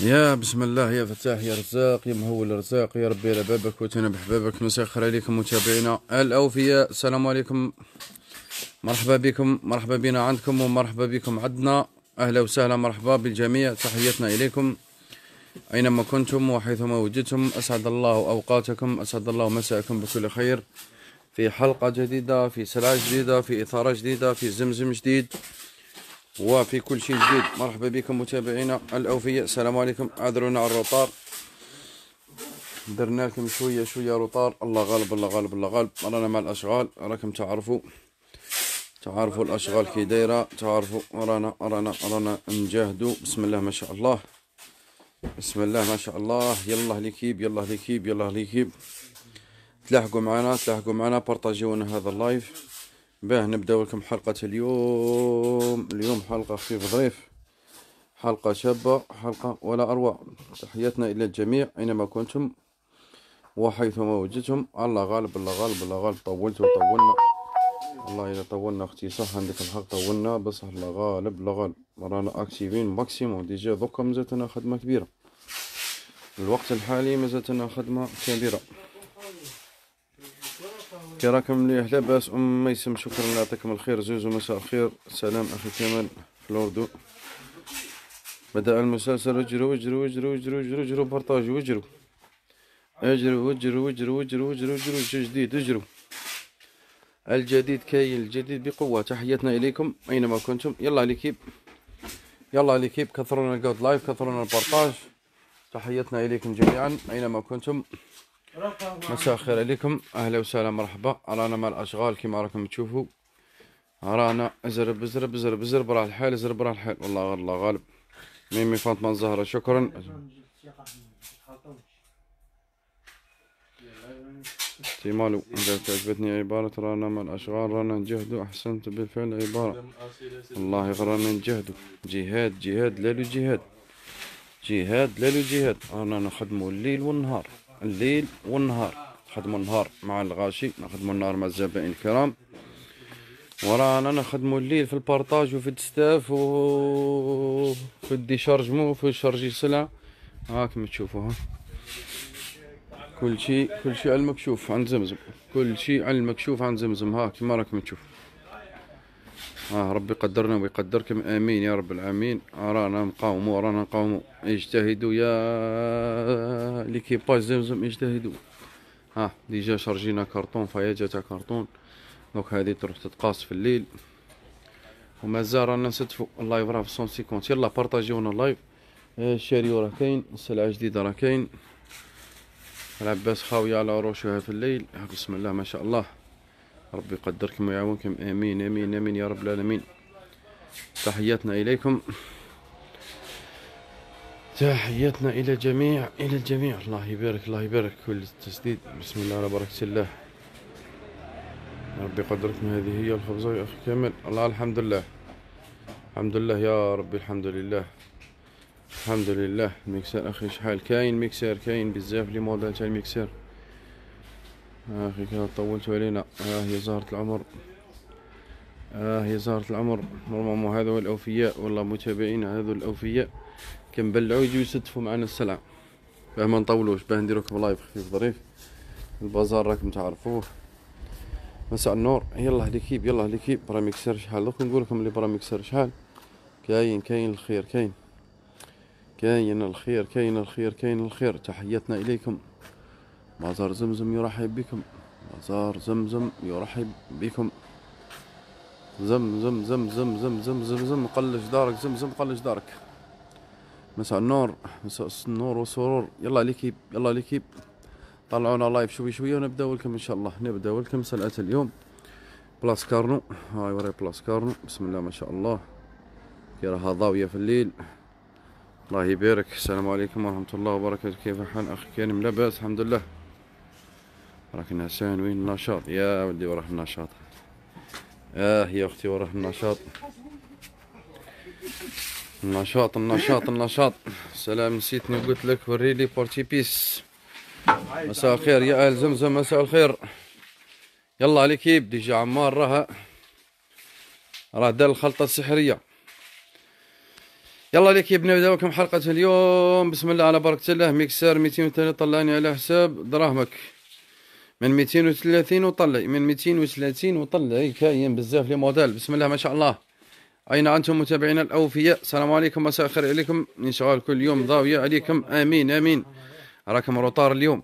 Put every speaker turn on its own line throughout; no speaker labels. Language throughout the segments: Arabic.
يا بسم الله يا فتاح يا رزاق يا مهول الرزاق يا ربي على بابك وتنا بحبابك نسخر عليكم متابعينا الاوفياء السلام عليكم مرحبا بكم مرحبا بنا عندكم ومرحبا بكم عندنا اهلا وسهلا مرحبا بالجميع تحياتنا اليكم اينما كنتم وحيثما وجدتم اسعد الله اوقاتكم اسعد الله مساءكم بكل خير في حلقه جديده في سلعه جديده في اثاره جديده في زمزم جديد وفي كل شيء جديد مرحبا بكم متابعينا الاوفياء السلام عليكم عذرونا على الرطار درنا لكم شويه شويه رطار الله غالب الله غالب الله غالب رانا مع الاشغال راكم تعرفوا تعرفوا الاشغال كي دايره تعرفوا رانا رانا رانا نجاهدوا بسم الله ما شاء الله بسم الله ما شاء الله يلا ليكيب يلا ليكيب يلا ليكيب تلاحقوا معنا تلاحقوا معنا بارطاجيونا هذا اللايف باه نبداو لكم حلقة اليوم اليوم حلقة خفيف ظريف حلقة شابة حلقة ولا أروع تحياتنا إلى الجميع أينما كنتم وحيثما وجدتم الله غالب الله غالب الله غالب طولت وطولنا الله إلا طولنا أختي صح عندك الحق طولنا بصح الله غالب الله غالب رانا أكتيفين ماكسيموم ديجا دوكا مازالتنا خدمة كبيرة الوقت الحالي مازالتنا خدمة كبيرة كي راكم مليح لاباس ام ميسم شكرا يعطيكم الخير زوزو مساء الخير سلام اخي كمال في الاردن بدا المسلسل اجروا اجروا اجروا اجروا اجروا اجروا اجرو اجروا اجروا اجروا اجروا اجروا اجروا اجروا جديد اجروا الجديد كاين الجديد بقوة تحياتنا إليكم أينما كنتم يلا ليكيب يلا ليكيب كثرنا الجود لايف كثرنا البارطاج تحياتنا إليكم جميعا أينما كنتم مساء الخير عليكم اهلا وسهلا مرحبا رانا مع الاشغال كما راكم تشوفوا رانا زرب زرب زرب زرب راه الحال زرب راه الحال والله غير الله غالب ميمي فاطمه الزهره شكرا تي مالو عجبتني عبارة رانا مع الأشغال رانا نجهدو أحسنت بالفعل عبارة والله غير رانا نجهدو جهاد جهاد لا جهاد جهاد لا جهاد رانا نخدمو الليل والنهار الليل والنهار نخدموا النهار مع الغاشي نخدموا النهار مع الزبائن الكرام ورانا نخدموا الليل في البارطاج وفي الدستاف و في الديشارجمو وفي الشارجي سلا هاكم تشوفوها كل شيء كل شيء على المكشوف عند زمزم كل شيء على المكشوف عند زمزم ها كما راكم تشوفوا اه ربي قدرنا ويقدركم امين يا رب العالمين رانا نقاومو رانا نقاومو اجتهدوا يا ليكيباج زمزم اجتهدوا ها آه ديجا شارجينا كرتون فياجة تاع كرتون دونك هذه تروح تتقاص في الليل ومازال رانا نستفو اللايف راه في 150 يلا بارطاجيونا اللايف الشاريو راه كاين السلعه جديده راه كاين العباس خاويه على روشها في الليل بسم الله ما شاء الله ربي يقدركم ويعاونكم امين امين امين يا رب العالمين تحياتنا اليكم تحياتنا الى الجميع الى الجميع الله يبارك الله يبارك كل التسديد بسم الله على بركه الله ربي يقدركم هذه هي الخبزه يا اخي كامل الله الحمد لله الحمد لله يا ربي الحمد لله الحمد لله الميكسر اخي شحال كاين ميكسر كاين بزاف لي موديل تاع الميكسر. اخي كذا طولتوا علينا ها هي زهرة العمر ها هي زهرة العمر نورمالمون هذا هو الاوفياء والله متابعينا هذو الاوفياء كنبلعو يجيو يستفوا معنا السلعة باه ما نطولوش باه نديروكم لايف خفيف ظريف البازار راكم تعرفوه مساء النور يلا ليكيب يلا ليكيب براميكسر شحال دوك نقول لكم لي براميكسر شحال كاين كاين الخير كاين كاين الخير كاين الخير كاين الخير تحياتنا اليكم مزار زمزم يرحب بكم مزار زمزم يرحب بكم زم زم زم زم زم زم زم زم قلش دارك زم زم قلش دارك مساء النور مساء النور والسرور يلا ليكيب يلا ليكيب طلعونا لايف شوي شوي ونبدا ولكم ان شاء الله نبدا ولكم سلعة اليوم بلاص كارنو هاي وري بلاص كارنو بسم الله ما شاء الله كيراها ضاوية في الليل الله يبارك السلام عليكم ورحمة الله وبركاته كيف الحال اخي كريم لاباس الحمد لله راك نعسان وين النشاط يا ولدي وراه النشاط اه يا اختي وراه النشاط النشاط النشاط النشاط سلام نسيتني قلت لك وريلي بورتي بيس مساء الخير يا اهل زمزم مساء الخير يلا عليك يبدي جا عمار راه راه دار الخلطه السحريه يلا عليك يب نبداو لكم حلقه اليوم بسم الله على بركه الله ميكسر 202 طلعني على حساب دراهمك من 230 وطلعي من 230 وطلعي كاين بزاف لي موديل بسم الله ما شاء الله اين انتم متابعينا الاوفياء السلام عليكم مساء الخير عليكم ان كل يوم ضاويه عليكم امين امين راكم روطار اليوم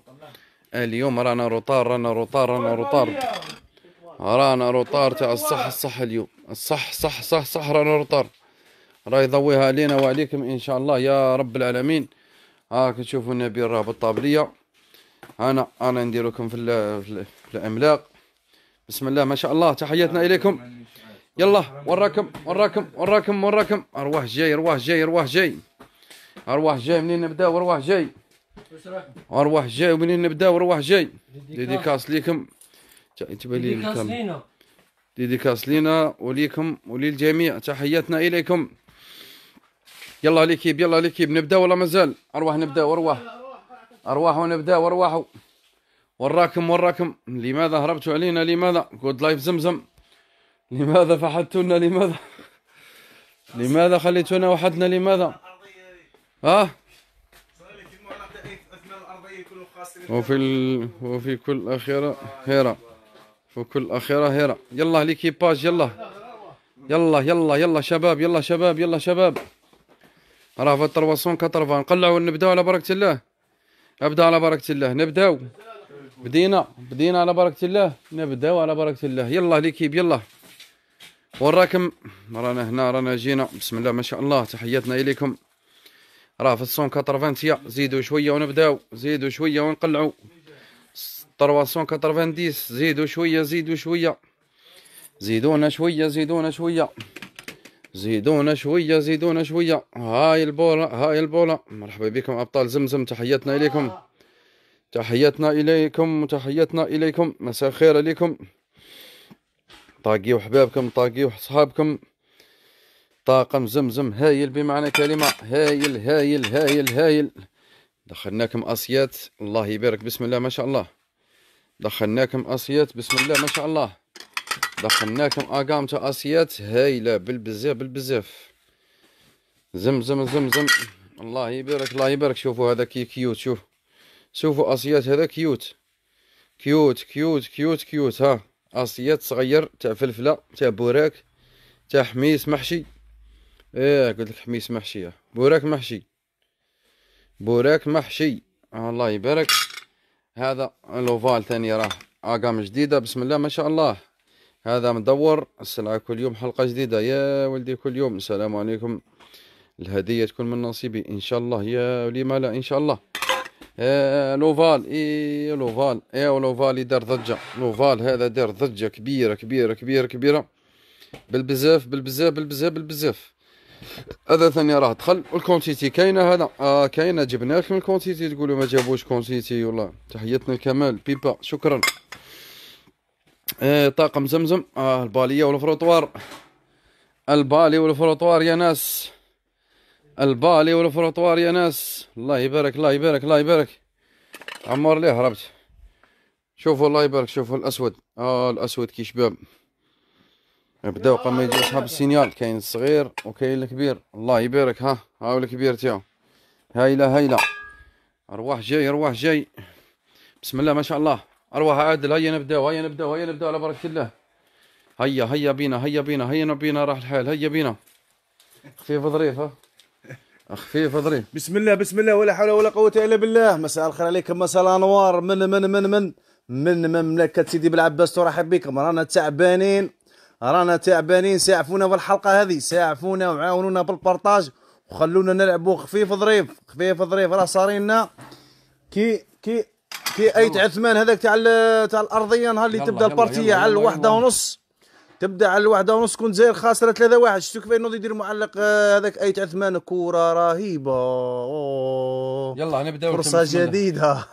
اليوم رانا روطار رانا روطار رانا روطار رانا روطار تاع الصح الصح اليوم الصح صح صح صح رانا روطار راه يضويها علينا وعليكم ان شاء الله يا رب العالمين هاك تشوفوا النبي راه بالطابليه انا انا ندير لكم في, في, الاملاق بسم الله ما شاء الله تحياتنا اليكم يلا وراكم وراكم وراكم وراكم ارواح جاي ارواح جاي ارواح جاي ارواح جاي منين نبدا ارواح جاي ارواح جاي منين نبدا ارواح جاي ديديكاس ليكم تبان لي الكام ديديكاس لينا وليكم وللجميع تحياتنا اليكم يلا ليكيب يلا ليكيب نبدا ولا مازال ارواح نبدا ارواح أرواح ونبدأ وأرواح وراكم وراكم لماذا هربتوا علينا لماذا جود لايف زمزم لماذا فحدتونا لماذا لماذا خليتونا وحدنا لماذا ها وفي ال... وفي كل أخيرة هيرة وفي كل أخيرة هيرة يلا ليكيباج يلا يلا يلا يلا شباب يلا شباب يلا شباب راه في 380 نقلعوا ونبداو على بركة الله ابدا على بركه الله نبداو بدينا بدينا على بركه الله نبداو على بركه الله يلا ليكيب يلا وراكم رانا هنا رانا جينا بسم الله ما شاء الله تحياتنا اليكم راه في السون 80 زيدوا شويه ونبداو زيدوا شويه ونقلعوا 390 زيدوا شويه زيدوا شويه زيدونا شويه زيدونا شويه زيدونا شويه زيدونا شويه هاي البوله هاي البوله مرحبا بكم ابطال زمزم تحياتنا اليكم تحياتنا اليكم وتحياتنا اليكم مساء الخير عليكم طاقيو حبابكم طاقيو صحابكم طاقم زمزم هايل بمعنى كلمه هايل هايل هايل هايل دخلناكم اصيات الله يبارك بسم الله ما شاء الله دخلناكم اصيات بسم الله ما شاء الله دخلناكم اقام تاع اسيات هايله بالبزاف بالبزاف زم زم زم زم الله يبارك الله يبارك شوفوا هذا كي كيوت شوف شوفوا اسيات هذا كيوت كيوت كيوت كيوت كيوت ها اسيات صغير تاع فلفله تاع بوراك تاع حميس محشي ايه قلت لك حميس محشي بوراك محشي بوراك محشي آه الله يبارك هذا لوفال ثاني راه اقام جديده بسم الله ما شاء الله هذا مدور السلعة كل يوم حلقة جديدة يا ولدي كل يوم السلام عليكم الهدية تكون من نصيبي إن شاء الله يا لما لا إن شاء الله آه لوفال إي لوفال إيه لوفال دار ضجة لوفال هذا دار ضجة كبيرة كبيرة كبيرة كبيرة بالبزاف بالبزاف بالبزاف بالبزاف هذا ثاني راه دخل والكونتيتي كاينه هذا آه كاينه جبنا لكم الكونتيتي تقولوا ما جابوش كونتيتي والله تحياتنا الكمال بيبا شكرا إيه، طاقم زمزم آه البالية والفروطوار البالي والفروطوار يا ناس البالي والفروطوار يا ناس الله يبارك الله يبارك الله يبارك عمار ليه هربت شوفوا الله يبارك شوفوا الاسود اه الاسود كي شباب بداو قام يجي اصحاب السينيال كاين الصغير وكاين الكبير الله يبارك ها ها الكبير تاعو هايله هايله ارواح جاي ارواح جاي بسم الله ما شاء الله أرواح عادل هيا نبدأ هيا نبدأ هيا نبدأ على بركة الله هيا هيا بينا هيا بينا هيا بينا راح الحال هيا بينا خفيف ظريف ها خفيف ظريف بسم
الله بسم الله ولا حول ولا قوة إلا بالله مساء الخير عليكم مساء الأنوار من من من من من مملكة سيدي بالعباس ترحب بكم رانا تعبانين رانا تعبانين ساعفونا في الحلقة هذه ساعفونا وعاونونا بالبرتاج وخلونا نلعبوا خفيف ظريف خفيف ظريف راه صارينا كي كي في ايت عثمان هذاك تاع تاع الارضيه نهار اللي تبدا البارتيه على الوحده ونص تبدا على الوحده ونص كنت زاير خاسره 3 واحد شفتوا كيف ينوض يدير معلق آه، هذاك ايت عثمان كوره رهيبه
أوه. يلا نبداو فرصه جديده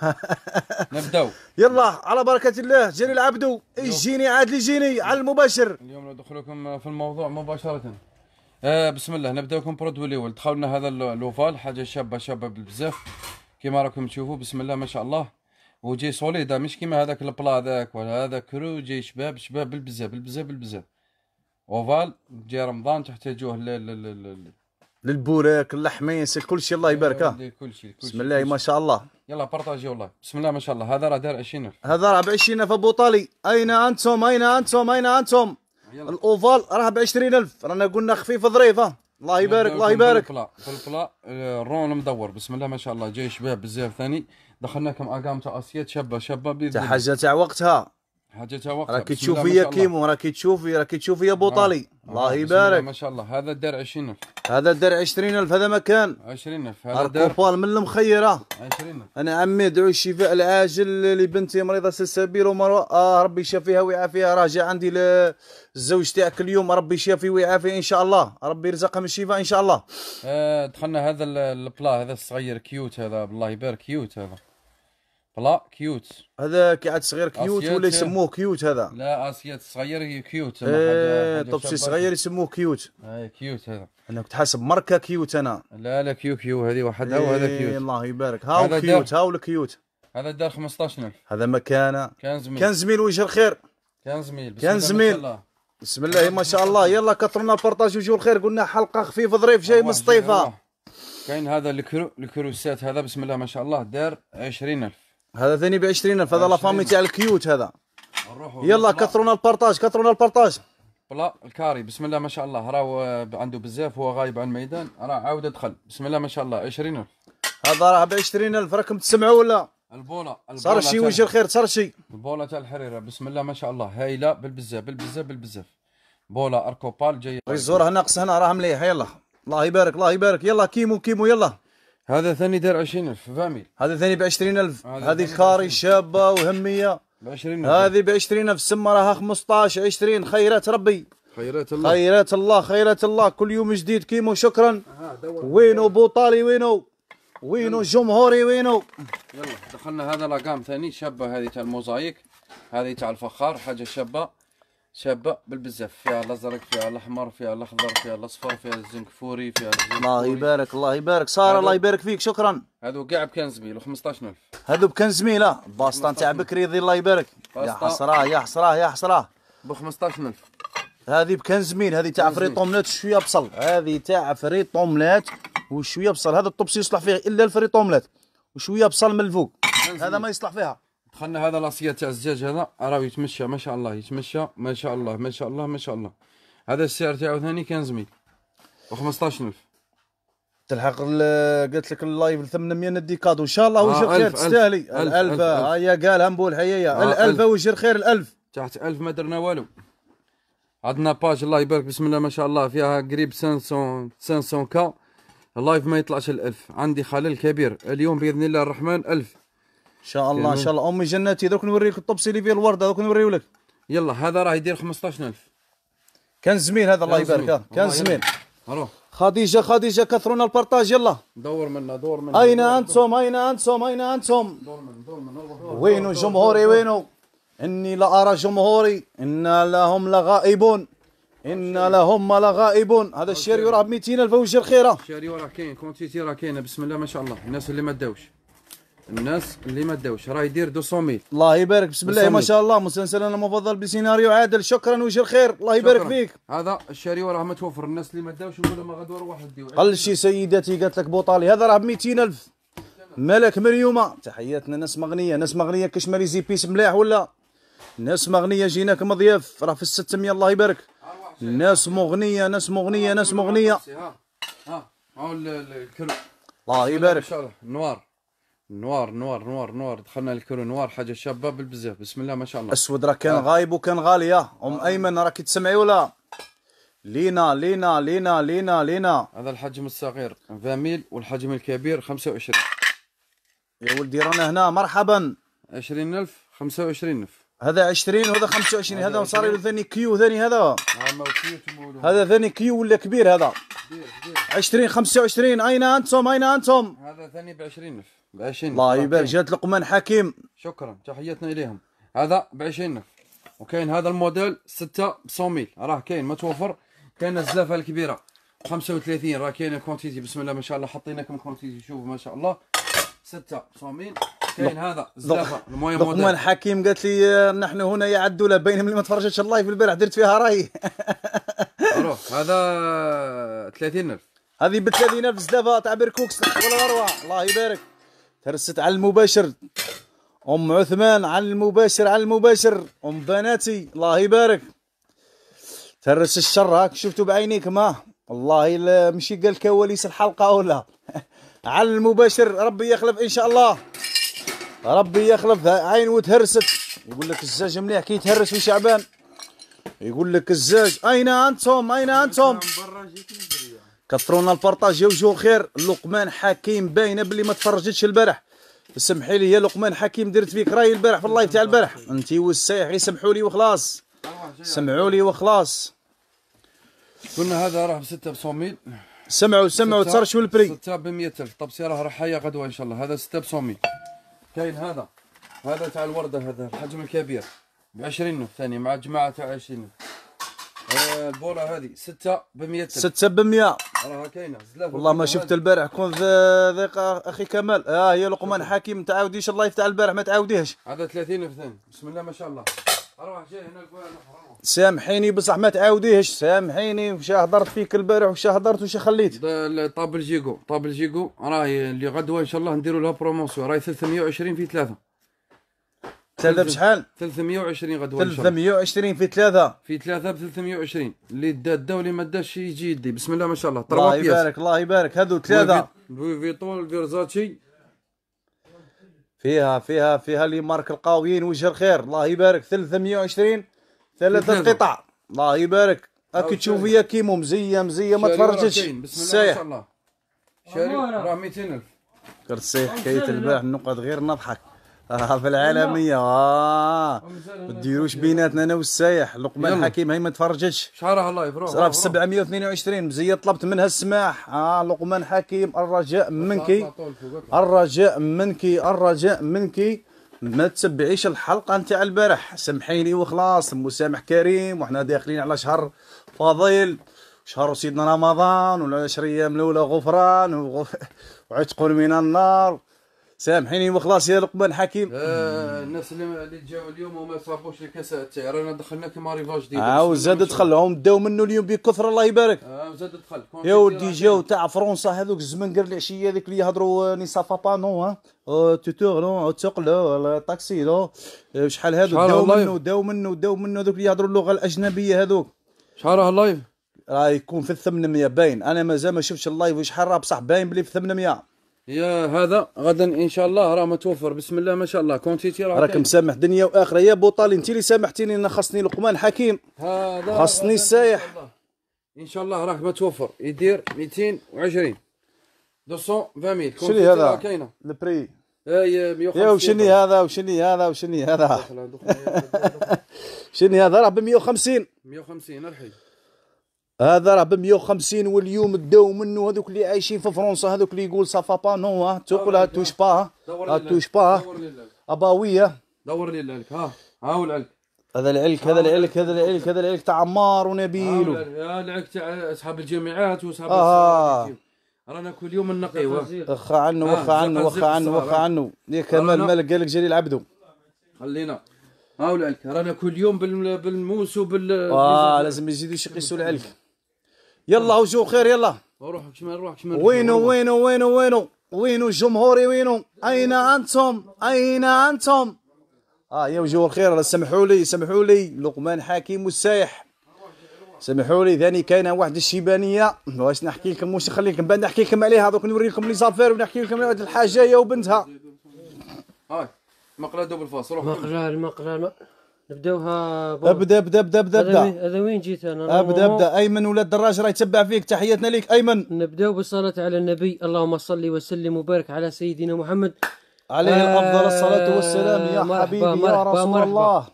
نبداو يلا على بركه الله جاني العبدو يجيني عاد يجيني على المباشر اليوم
ندخلكم في الموضوع مباشره آه بسم الله نبداوكم برودوي الاول دخلنا هذا اللوفال حاجه شابه شابه بزاف كما راكم تشوفوا بسم الله ما شاء الله وجي سوليدا مش كيما هذاك البلا هذاك ولا هذا كرو جي شباب شباب بالبزاف بالبزاف بالبزاف اوفال جاي رمضان تحتاجوه لل للبوراك اللحميس كل شيء الله يبارك اه كل شيء بسم الله ما شاء الله يلا بارطاجي والله بسم الله ما شاء الله هذا راه دار 20000 هذا
راه ب 20000 ابو طالي اين انتم اين انتم اين انتم الاوفال راه ب 20000 رانا قلنا خفيف ظريفه الله يبارك الله يبارك بالبلا
بالبلا الرون آه، مدور بسم الله ما شاء الله جاي شباب بزاف ثاني دخلنا كم اقام تاسيه شابه شابه باذن الله حاجه تاع وقتها حاجه تاع وقتها راكي تشوفي يا كيمو
راكي تشوفي راكي تشوفي يا بوطالي آه. آه، الله يبارك ما
شاء الله هذا الدرع 20000
هذا الدرع 20000 هذا مكان
20000 هذا الدرع
من المخيره 20000 انا عمي ادعو الشفاء العاجل لبنتي مريضه سلسبيل ومروه آه ربي يشافيها ويعافيها راجع عندي الزوج تاعك اليوم ربي يشافي ويعافيه ان شاء الله ربي يرزقها من الشفاء ان شاء الله
آه دخلنا هذا البلا هذا الصغير كيوت هذا الله يبارك كيوت هذا لا كيوت هذا كعاد صغير كيوت ولا يسموه كيوت هذا لا اسيات صغير هي كيوت ايه شي صغير يسموه كيوت ايه كيوت هذا انا كنت حاسب ماركه كيوت انا لا لا كيو كيو هذه وحدها ايه وهذا كيوت الله يبارك هاو كيوت هاو الكيوت هذا دار 15000
هذا مكانه كان زميل كان زميل وجه الخير
كان زميل بسم كان زميل
بسم الله ما شاء الله يلا كثرنا بارطاج وجه الخير قلنا حلقه خفيفه ظريف جاي من الصيفه
كاين هذا الكرو الكروسات هذا بسم الله ما شاء الله دار 20000 هذا ثاني ب 20000 هذا لا فامي تاع الكيوت هذا يلا كثرونا البارطاج كثرونا البارطاج بلا الكاري بسم الله ما شاء الله راهو آه، عنده بزاف هو غايب عن الميدان راه عاود دخل بسم الله ما شاء الله 20000 هذا راه ب 20000 راكم تسمعوا ولا البوله البوله صار شي وجه الخير صار شي البوله تاع الحريره بسم الله ما شاء الله هايله بالبزاف بالبزاف بالبزاف بولا اركوبال جايه الزوره
ناقص هنا راه مليح يلا الله يبارك الله يبارك يلا كيمو كيمو يلا هذا
ثاني دار 20000 فاميل
هذا ثاني ب 20000 هذه خاري شابه وهميه
ب 20000 هذه
ب 20000 سمه راها 15 20 خيرات ربي خيرات الله خيرات الله خيرات الله كل يوم جديد كيمو شكرا آه، وينو بوطالي وينو وينو جمهوري وينو
يلا دخلنا هذا لاقام ثاني شابه هذه تاع الموزايك هذه تاع الفخار حاجه شابه شابه بالبزاف فيها الازرق فيها الاحمر فيها الاخضر فيها الاصفر فيها الزنكفوري فيها الزنكفوري.
الله يبارك الله يبارك ساره الله يبارك
فيك شكرا هذو كاع بكان زميل و15000
هذو بكان زميله آه. الباسطه نتاع بكري يضي الله يبارك يا حسراه يا
حسراه يا حسراه ب 15000
هذه بكان زميل هذه تاع فريط طوملات شويه بصل هذه تاع فريط طوملات وشويه بصل هذا الطوبسي يصلح فيه الا الفريط طوملات وشويه بصل من الفوق هذا ما يصلح فيها
دخلنا هذا لاصيه تاع الزجاج هذا راهو يتمشى ما شاء الله يتمشى ما شاء الله ما شاء الله ما شاء الله هذا السعر تاعو ثاني 15000 و 15000 تلحق قلت لك
اللايف 800 ندي كادو ان شاء الله وجر آه خير تستاهلي ال1000
هيا قالها نبول ال1000 وجر خير 1000 تحت 1000 ما درنا والو عندنا باج الله يبارك بسم الله ما شاء الله فيها قريب 500 500 كا اللايف ما يطلعش ال1000 عندي خلل كبير اليوم باذن الله الرحمن 1000 ان شاء الله ان شاء الله امي جناتي درك نوريك الطبسي اللي فيه الورده درك نوريه لك يلا هذا راه يدير 15000 كان زميل هذا الله يبارك كان زميل روح
خديجه خديجه كثرونا البارطاج يلا
دور منا دور
منا اين انتم اين انتم اين انتم دور من دور وينو جمهوري وينو اني لا ارى جمهوري انا لهم لغائبون انا لهم لغائبون هذا الشاري راه ب 200000 وجه الخيره
الشاري راه كاين كونتيتي راه كاينه بسم الله ما شاء الله الناس اللي ما داوش الناس اللي ما داوش راه يدير 200 الله يبارك بسم الله ما شاء
الله مسلسلنا المفضل بسيناريو عادل شكرا وجه الخير الله يبارك فيك
هذا الشريوه راه متوفر الناس اللي ما داوش نقول ما غدوه واحد ديو
قال شي سيداتي قالت لك بوطالي هذا راه ب 200000 ملك مريومه تحياتنا ناس مغنيه ناس مغنيه كاش مالي زي بيس ملاح ولا ناس مغنيه جيناك مضياف راه في 600 الله يبارك ناس مغنيه ناس مغنيه ناس مغنيه
ها ها الكرو الله يبارك ان شاء الله نوار نوار نوار نوار نوار دخلنا الكرو نوار حاجه شابه بالبزاف بسم الله ما شاء الله اسود راه كان آه. غايب وكان غاليه ام آه. ايمن راك تسمعي ولا لينا لينا لينا لينا لينا هذا الحجم الصغير 20 ميل والحجم الكبير 25 يا ولدي رانا هنا مرحبا 20000 25000
هذا 20 وهذا 25 هذا صار له ثاني كيو ثاني هذا هذا ثاني كيو ولا كبير هذا كبير كبير 20 25 اين انتم اين انتم
هذا ثاني ب 20000 ب 20 الله يبارك جات لقمان حكيم شكرا تحياتنا اليهم هذا ب 20 وكاين هذا الموديل ستة بصوميل راه كاين متوفر كاين الزلافه الكبيره 35 راه كاين الكونتيتي بسم الله ما شاء الله لكم الكونتيتي شوف ما شاء الله ستة بصوميل كاين هذا المويه موديل لقمان حكيم قالت
لي آه، نحن هنا يا عدوله بينهم اللي ما تفرجتش اللايف البارح درت فيها راي روح هذا 30000 هذه ب 30000 زلافه تاع بيركوكس ولا اروع الله يبارك ترست على المباشر ام عثمان على المباشر على المباشر ام بناتي الله يبارك ترس الشر هاك شفتو بعينيك ما والله مشي قال كواليس الحلقه ولا على المباشر ربي يخلف ان شاء الله ربي يخلف عين وتهرست يقول لك الزاج مليح كي يتهرس في شعبان يقول لك الزاج اين انتم اين انتم كثرونا البارطاج يا وجوه الخير لقمان حكيم باينه بلي ما تفرجتش البارح سمحي لي يا لقمان حكيم درت فيك راي البارح في اللايف تاع البارح انت والسايح يسمحوا لي وخلاص سمعوا لي وخلاص
قلنا هذا راه ب 6 ب 100 سمعوا سمعوا صار شو البري 6 ب 100 الف طب راه رحايه غدوه ان شاء الله هذا 6 ب 100 كاين هذا هذا تاع الورده هذا الحجم الكبير ب 20 ثاني مع جماعه تاع 20 البوله آه، هذه 6 ب 100 6 ب 100 راها كاينه والله ما شفت
البارح كون ذيق اخي كمال اه هي لقمان حكيم ما تعاوديش الله يفتح البارح ما تعاوديهش هذا 30 فثان بسم الله
ما شاء الله اروح جاي
هنا سامحيني بصح ما تعاوديهش سامحيني
وش هضرت فيك البارح وش هضرت وش خليت طابل جيكو طابل جيكو راهي اللي غدوه ان شاء الله نديروا لها بروموسيون راهي 320 في 3 ثلاثة بشحال 320 غدوه 320 في ثلاثه في ثلاثه ب 320 اللي دا دا واللي ما داش يجي يدي بسم الله ما شاء الله الله يبارك الله يبارك هذو ثلاثه لوي فيتون
فيرزاتشي فيها فيها فيها اللي مارك القاويين وجه الخير الله يبارك 320 ثلاثه قطع الله يبارك راك تشوف فيا كيمو مزيه مزيه ما تفرجتش
شاري راه 200000
كرت السايح حكايه البارح النقط غير نضحك اه في العالميه اه ما ديروش بيناتنا انا والسايح لقمان الحكيم هي ما تفرجتش شحال راه الله يفرح راه في 722 مزيه طلبت منها السماح اه لقمان حكيم الرجاء منك الرجاء منك الرجاء منك ما تتبعيش الحلقه نتاع البارح سامحيني وخلاص المسامح كريم وحنا داخلين على شهر فضيل شهر سيدنا رمضان والعشر ايام الاولى غفران وعتق من النار سامحيني وخلاص يا لقمان حكيم آه
الناس اللي جاوا اليوم وما صابوش الكاس تاعي رانا دخلنا كيما ريفاج جديد اه وزاد دخلهم
داو منه اليوم بكثر الله يبارك
اه وزاد دخل يا ودي
جاو تاع فرنسا هذوك الزمنقر العشيه هذيك اللي يهضروا آه، نصافا بانو ها آه، توتور نو آه، تقلو طاكسي لو شحال هذوك داو منه داو منه داو منه هذوك اللي يهضروا اللغه الاجنبيه هذوك شحال راه اللايف راه يكون في 800 باين انا مازال ما شفتش اللايف وشحال راه بصح باين بلي في 800
يا هذا غدا ان شاء الله راه متوفر بسم الله ما شاء الله كونتيتي راه راك مسامح
دنيا واخره يا بوطالي انت اللي سامحتيني انا خاصني لقمان حكيم هذا خاصني السايح
ان شاء الله, راه راك متوفر يدير 220 220 شنو هذا كاينه البري إيه، يا وشني
هذا وشني هذا وشني هذا شني هذا راه ب 150
150 الحي
هذا راه ب 150 واليوم داو منه هذوك اللي عايشين في فرنسا هذوك اللي يقول سافا با نو تقول توش با توش با اباويه
دور لي العلك ها
ها العلك هذا العلك هذا العلك هذا العلك هذا العلك تاع عمار ونبيل
العلك
تاع اصحاب الجامعات واصحاب آه. رانا كل يوم النقي أيوة. وخا عنه وخا عنه وخا عنه وخا عنه ياك إيه، مال مالك
قال لك جليل عبدو
خلينا هاو العلك رانا كل يوم بالموس وبال اه لازم يزيدوا يقيسوا العلك
يلا وجو خير يلا
روحك شمال روحك شمال وينو
وينو وينو وينو وينو جمهوري وينو اين انتم اين انتم اه يا وجو الخير سمحوا لي سمحوا لي لقمان حكيم السايح سمحوا لي ثاني كاين واحد الشيبانيه واش نحكي لكم واش نخلي لكم بعد نحكي لكم عليها دوك نوري لكم لي زافير ونحكي لكم واحد الحاجه هي وبنتها
هاي مقله دوبل فاس روح مقله المقله نبداوها ابدا ابدا ابدا ابدا ابدا هذا وين جيت انا ابدا ابدا ايمن ولاد الدراج راه يتبع فيك تحياتنا ليك ايمن نبداو بالصلاه على النبي اللهم صل وسلم وبارك على سيدنا محمد عليه آه افضل الصلاه والسلام يا مرحبا حبيبي مرحبا يا رسول مرحبا الله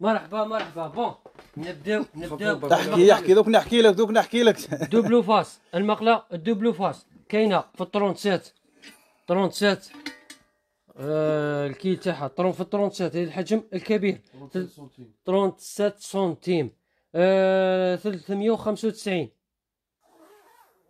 مرحبا مرحبا بون نبداو نبداو احكي احكي دوك نحكي لك دوك نحكي لك دوبلو فاس المقله الدوبلو فاس كاينه في 37 37 آه الكيل تاعها في الطرونسات الحجم الكبير 37 سنتيم آه 395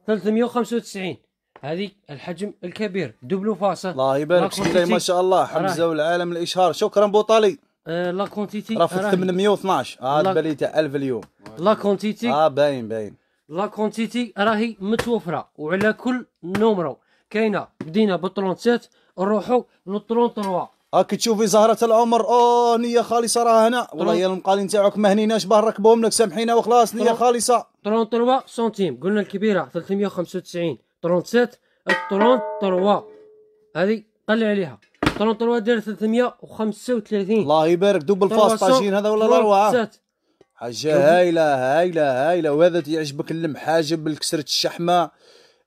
395 هذي الحجم الكبير دوبلو فاصل الله يبارك فيك ما شاء الله حمزه والعالم الاشهار شكرا بوطالي آه، لا
كونتيتي راه في 812 هذا بالي تاع 1000 اليوم لا كونتيتي اه باين باين
لا كونتيتي راهي متوفره وعلى كل نومرو كاينه بدينا ب 37 نروحوا نطلون طنوه هاك تشوفي زهرة العمر اوه نية خالصة
راه هنا والله يا المقالين تاعك ما هنيناش باه ركبوهم لك سامحينا وخلاص نية خالصة
33 سنتيم قلنا الكبيرة 395 37 33 هذه طلع عليها 33 دير 335 الله يبارك دوب الفاست طاجين هذا ولا الاروع حاجة هايلة هايلة
هايلة وهذا يعجبك اللمح حاجب الشحمة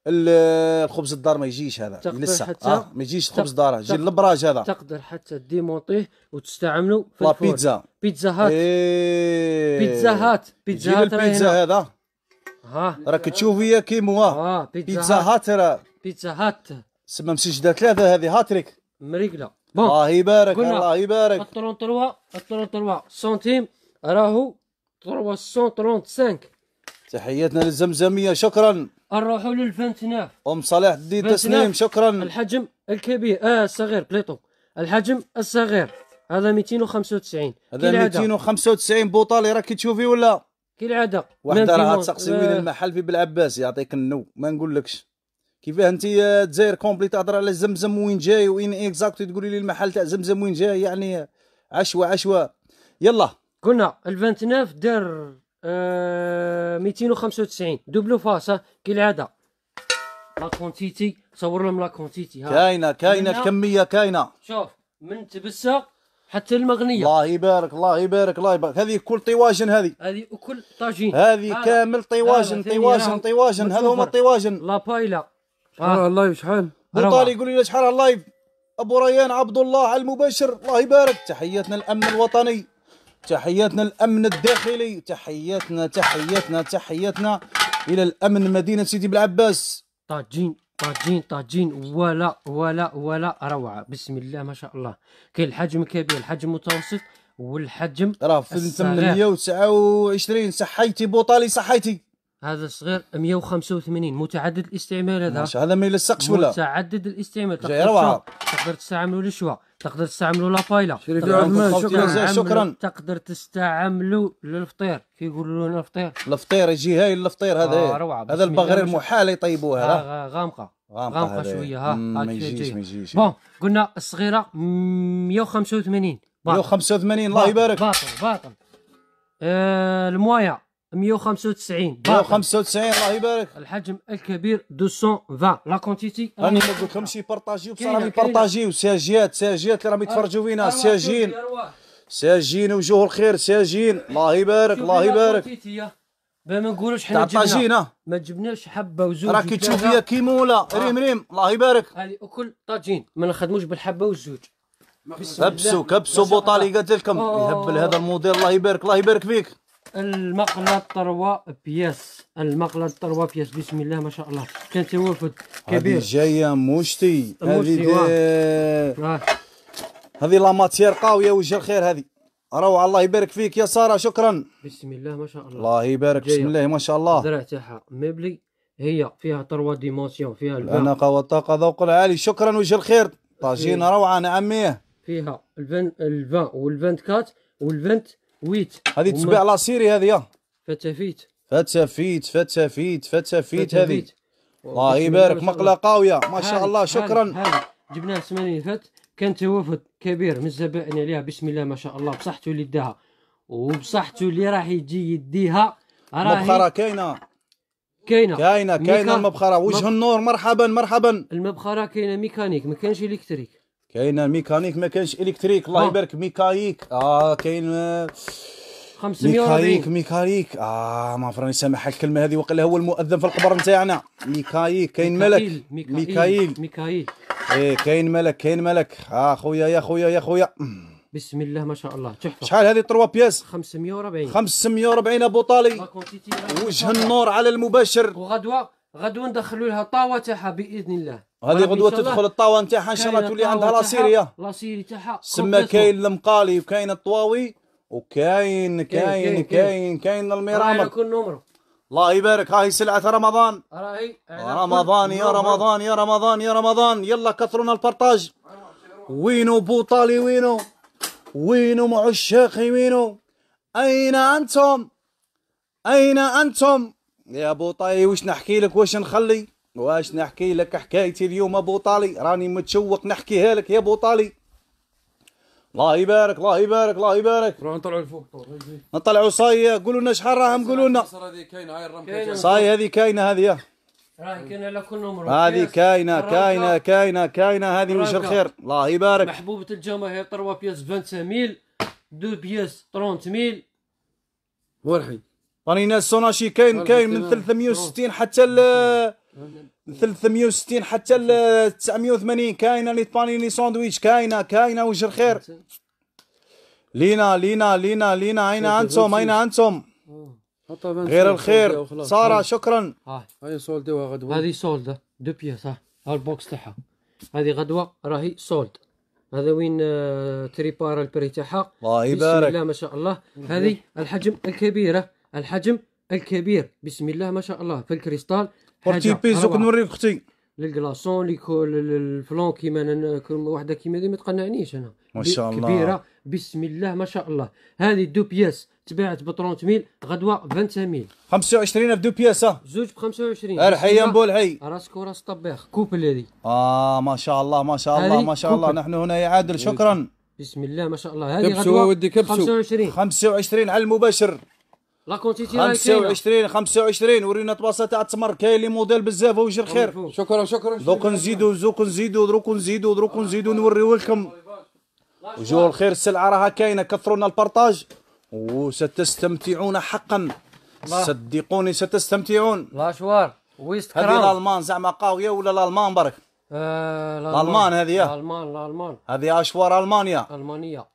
الخبز الدار ما يجيش هذا لسه حتى آه ما يجيش الخبز الدار يجي البراج هذا
تقدر حتى ديمونطيه وتستعمله في لا بيتزا بيتزا هات
إيه بيتزا هات بيتزا هات البيتزا هذا ها راك تشوف هي كي موا آه،, آه بيتزا هات راه
بيتزا هات
سما مسجده ثلاثه هذه هاتريك مريقله بون الله يبارك الله يبارك
الطرون طروا الطرون طروا سنتيم راهو 335 تحياتنا للزمزميه شكرا نروحوا للفنتناف ام صالح دي تسليم شكرا الحجم الكبير آه الصغير بليطو الحجم الصغير هذا 295 هذا
295 بوطالي راكي تشوفي ولا كي العاده واحد راه تسقسي وين آه. المحل في بالعباس يعطيك النو ما نقولكش كيفاه انت تزاير آه، كومبلي تهضر على زمزم وين جاي وين اكزاكت تقولي لي المحل تاع زمزم وين جاي يعني عشوه عشوه
يلا قلنا ال 29 دار آه 295 دوبلو فاس كالعاده لا كونتيتي صور لهم لا كونتيتي كاينه كاينه الكميه كاينه شوف من تبسه حتى المغنيه الله يبارك
الله يبارك الله يبارك هذه كل طواجن هذه هذه كل طاجين هذه كامل طواجن طواجن طواجن هذا هما الطواجن لا بايلا آه. شحال اللايف شحال بوطالي يقول لي شحال اللايف ابو ريان عبد الله على المباشر الله يبارك تحياتنا الامن الوطني تحياتنا الامن الداخلي تحياتنا تحياتنا تحياتنا
الى الامن مدينه سيدي بلعباس طاجين طاجين طاجين ولا ولا ولا روعه بسم الله ما شاء الله كاين الحجم كبير الحجم متوسط والحجم راه في 829 صحيتي بوطالي صحيتي هذا الصغير 185 متعدد الاستعمال هذا هذا ما يلصقش ولا متعدد الاستعمال جاي روعه تقدر تستعملوا للشوا تقدر شريف لابايلا شكرا شكرا تقدر تستعملوا للفطير كيقولوا لنا الفطير الفطير يجي هاي الفطير هذا آه هذا البغرير محال يطيبوه هذا آه، غامقه غامقه, غامقة شويه ها آه، ما يجيش ما يجيش بون قلنا الصغيره 185 185 الله يبارك باطل باطل آه، المويه 195 195 الله يبارك الحجم الكبير 220 لا كونتيتي راني ما قلت لهمش يبارطاجيو بصراحه يبارطاجيو
ساجيات ساجيات اللي راهم يتفرجوا فينا ساجين ساجين وجوه الخير ساجين الله يبارك الله يبارك
ما نقولوش حنا جبنا ما جبناش حبه وزوج راكي تشوف فيا كيمولا آه. ريم ريم الله يبارك هذه اكل طاجين ما نخدموش بالحبه والزوج كبسوا كبسوا بوطالي قلت لكم يهبل هذا الموديل الله يبارك الله يبارك فيك المقله تروا بياس المقله تروا بياس بسم الله ما شاء الله كان توافد كبير هذه
جايه موشتي هذه
آه.
هذه لا ماتير قاويه وجه الخير هذه روعه الله يبارك فيك يا ساره شكرا
بسم الله ما شاء الله الله يبارك بسم الله ما شاء الله الزرع تاعها مبلي هي فيها تروا ديمونسيون فيها الباب الاناقه
والطاقه ذوق العالي شكرا وجه
الخير طاجين روعه نعميه فيها الفن الفان والفنت كات والفنت ويت هذه تبع لا سيري هذه فتافيت فتافيت فتافيت
فتافيت هذه الله يبارك قاويه ما شاء الله شكرا
جبناها السمانه اللي فات كان توافد كبير من الزبائن عليها بسم الله ما شاء الله بصحته اللي داها وبصحته اللي راح يجي يديها المبخره كاينه كاينه كاينه كاينه المبخره وجه النور مرحبا مرحبا المبخره كاينه ميكانيك ما
كانش الكتريك كاين ميكانيك ما كانش الكتريك الله يبارك ميكايك اه كاين
500 ميكايك
ميكايك اه ما فراني سامح الكلمه هذه وقال هو المؤذن في القبر نتاعنا ميكايك كاين ملك ميكايل
ميكايل ايه
كاين ملك كاين ملك اه خويا يا خويا يا خويا بسم الله ما شاء الله تحفه شحال هذه
3 بياس 540 540 ابو طالي وجه النور على المباشر وغدوه غدوه ندخلوا لها طاوه تاعها باذن الله هذه غدوه تدخل الطاوه نتاعها ان شاء الله تولي عندها لاسيريا لاسيري تاعها سما كاين
المقالي وكاين الطواوي وكاين كاين كاين كاين الميرامر الله يبارك هاي سلعة رمضان راهي رمضان يا رمضان يا رمضان يا رمضان يلا كثرونا البارطاج وينو بوطالي وينو وينو معشاقي وينو أين أنتم أين أنتم يا بوطالي وش نحكي لك وش نخلي واش نحكي لك حكايتي اليوم ابو طالي راني متشوق نحكيها لك يا ابو طالي الله يبارك الله يبارك الله يبارك نروح نطلعوا الفوق نطلعوا صاي قولوا لنا شحال راهم قولوا لنا صاي هذه كاينه هذه
راه كاينه على كل نمره هذه كاينه كاينه كاينه كاينه هذه وجه الخير الله يبارك محبوبه الجماهير 3 بياس ميل 2 بياس ميل
ورحي راني ناس سوناشي كاين كاين من 360 حتى ل 360 حتى ل 980 كاينه لي لي ساندويتش كاينه كاينه وجه الخير لينا لينا لينا لينا اين انتم اين انتم آه. غير الخير ساره آه.
شكرا هذه آه. سولد غدوه هذه سولده دو بيا صح البوكس تاعها هذه غدوه راهي سولد هذا وين تريبارا البري تاعها الله يبارك بسم الله ما شاء الله هذه الحجم الكبيره الحجم الكبير بسم الله ما شاء الله في الكريستال بي زوك نوريك اختي للكلاصون لي الفلون كيما وحده كيما هذه ما تقنعنيش انا ما شاء الله كبيره بسم الله ما شاء الله هذه دو بياس تباعت ب 30000 غدوه ب 25000 25 في دو بياس آه. زوج ب 25 ارحي يا حي راسك وراس طبيخ كوبل هذه اه ما شاء الله ما شاء الله ما شاء الله نحن هنا يا عادل شكرا بسم الله ما شاء الله هذه غدوه 25
25 على المباشر
لا كونتيتي 25
25 ورينا طباسه تاع تمر كاين لي موديل بزاف وجه الخير شكرا شكرا دوك نزيدو دوك نزيدو دروك نزيدو دروك نزيدو نوريو لكم وجو الخير السلعه راها كاينه كثروا لنا البارطاج وستستمتعون حقا صدقوني ستستمتعون شوار ويست هذه الالمان زعما قاويه ولا الالمان برك
آه الالمان هذه الالمان الالمان
هذه اشوار المانيا
المانيه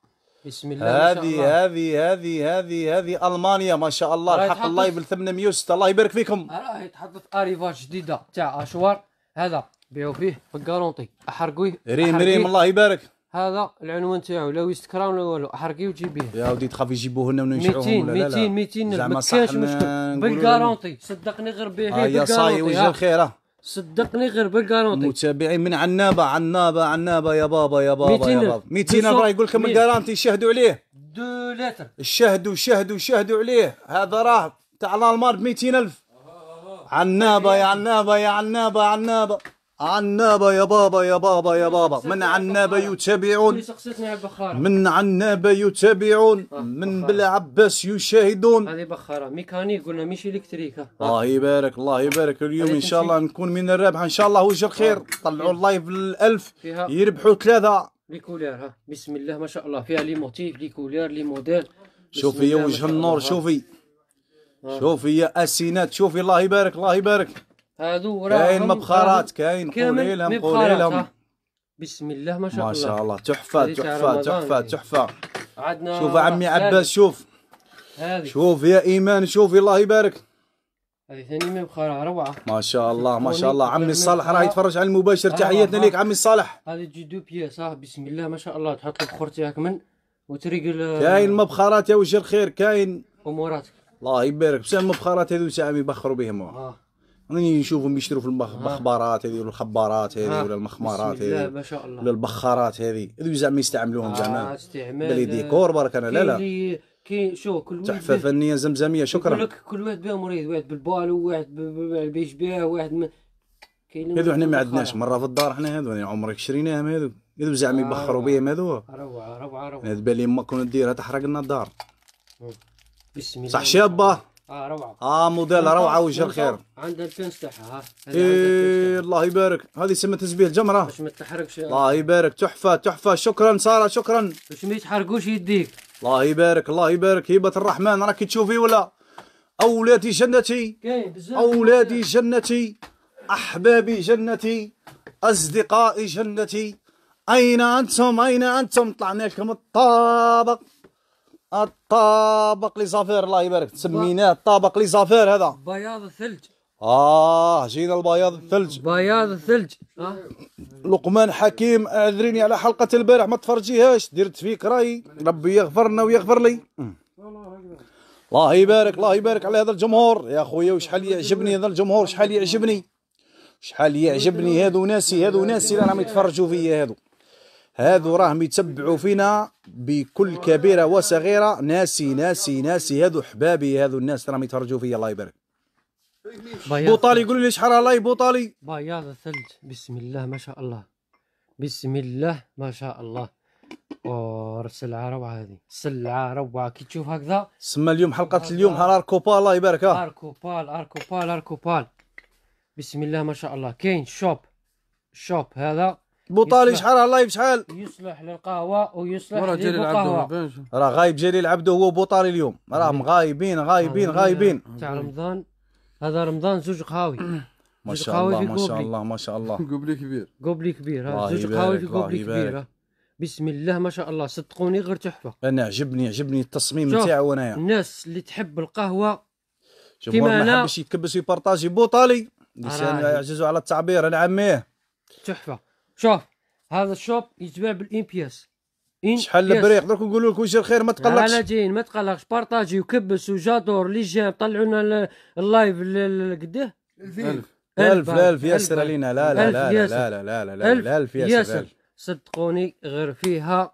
بسم الله هذه
هذه هذه هذه هذه المانيا ما شاء الله الحق الله يبل 800 الله يبارك فيكم
راه تحطت اريفات جديده تاع اشوار هذا بيعوا فيه في الكارونتي احرقوه ريم ريم الله يبارك هذا العنوان تاعو لا ويست كراون لا والو احرقيه وجيبيه يا ودي
تخاف يجيبوه لنا ولا 200 200 200 ما كانش مشكل بالكارونتي
صدقني غير بيه بالكارونتي آه، يا صاي وجه آه.
الخير صدقني غير بالكارونتي متابعين من عنابه عنابه عنابه يا بابا يا بابا ميتين يا بابا 200 راه يقول لكم الكارونتي شهدوا عليه
دو لتر
شهدوا شهدوا شهدوا عليه هذا راه تاع الالمان ب 200000 عنابه يا أيوة. عنابه يا عنابه عنابه عنابة يا بابا يا بابا يا بابا من عنابة يتابعون من عنابة يتابعون
من بالعباس يشاهدون هذه بخارة ميكانيك قلنا مش الكتريكا الله
يبارك الله يبارك اليوم ان شاء الله نكون من الرابحة ان شاء الله وجه
الخير آه. طلعوا اللايف الألف يربحوا ثلاثة لي كولير ها بسم الله ما شاء الله فيها لي موتيف لي كولير لي موديل شوفي يا وجه النور شوفي آه.
شوفي يا اسينات شوفي الله يبارك الله
يبارك هذو راه كاين مبخرات آه، كاين قولي لهم قولي لهم آه. بسم الله ما شاء الله ما شاء الله تحفه تحفه تحفه تحفه عندنا شوف عمي عباس شوف هذه شوف
يا ايمان شوف الله يبارك
هذه ثاني مبخره روعه
ما شاء الله ما شاء الله عمي الصالح راه آه. يتفرج على المباشر تحياتنا ليك عمي الصالح
هذه تجي دو بياس بسم الله ما شاء الله تحط البخور هاك من وتريقل كاين مبخرات
يا وجه الخير كاين اموراتك الله يبارك بسم المبخرات هذو عمي يبخروا بهم آه. راني يعني نشوفهم يشتروا في المخبرات هذه والخبارات الخبارات هذه آه. ولا المخمارات هذه ما
شاء
الله ولا
البخارات هذه هذو زعما يستعملوهم آه، زعما استعمال بلي ديكور برك انا لا
لا كي شو كل واحد تحفه فنيه
زمزميه شكرا لك
كل واحد بها مريض واحد بالبالو واحد بها واحد كاين هذو حنا ما عندناش
مره في الدار حنا هذو يعني عمرك شريناهم هذو هذو زعما آه، يبخروا بهم هذو
روعه روعه روعه
بالي ما كنا ديرها تحرق لنا الدار بسم الله صح شابه
اه روعه اه موديل روعه وجه الخير عندها 2000 تاعها ها ايه
الله يبارك هذه سمة تسبيح الجمره باش
ما تحرقش الله
يبارك تحفه تحفه شكرا ساره شكرا باش ما يتحرقوش يديك الله يبارك الله يبارك هبه الرحمن راكي تشوفي ولا اولادي جنتي اولادي جنتي احبابي جنتي اصدقائي جنتي اين انتم اين انتم طلعنا لكم الطابق الطابق لي زافير الله يبارك سميناه الطابق لي زافير هذا
بياض الثلج
اه جينا البياض الثلج بياض الثلج آه. لقمان حكيم اعذريني على حلقه البارح ما تفرجيهاش درت فيك راي ربي يغفر لنا ويغفر لي الله يبارك الله يبارك على هذا الجمهور يا خويا وشحال يعجبني هذا الجمهور شحال يعجبني شحال يعجبني هذو ناسي هذو ناسي اللي راهم يتفرجوا فيا هذو هذو راهم يتبعوا فينا بكل كبيرة وصغيرة ناسي ناسي ناسي هذو حبابي هذو الناس راهم يتفرجوا فيا الله يبارك
بوطالي قولوا لي شحال الله بوطالي بياض الثلج بسم الله ما شاء الله بسم الله ما شاء الله اور سلعة روعة هذه سلعة روعة كي تشوف هكذا سما اليوم
حلقة اليوم
اركوبال الله يبارك اه اركوبال اركوبال اركوبال بسم الله ما شاء الله كاين شوب شوب هذا بوطالي شحال راه لايف شحال يصلح للقهوه ويصلح للقهوه راه غايب جليل عبده هو
بوطالي اليوم راهم غايبين غايبين آه، غايبين آه، تاع آه.
رمضان هذا رمضان زوج قهاوي ما شاء الله ما شاء الله ما شاء الله قبلي كبير قبلي كبير زوج قهاوي في قبلي كبير بسم الله ما شاء الله صدقوني غير تحفه
انا عجبني عجبني التصميم نتاعو انايا
الناس اللي تحب القهوه كيما انا ما حبش يتكبس ويبارطاجي
بوطالي يعجزوا على التعبير انا عميه تحفه شوف
هذا الشوب يتباع بالام بي شحال البريق درك نقول لك وجه الخير ما تقلقش على جايين ما تقلقش بارطاجي وكبس وجادور لي جاب طلعوا لنا اللايف قداه 1000 1000 1000 ياسر علينا لا لا لا لا لا لا لا الف 1000 ياسر صدقوني غير فيها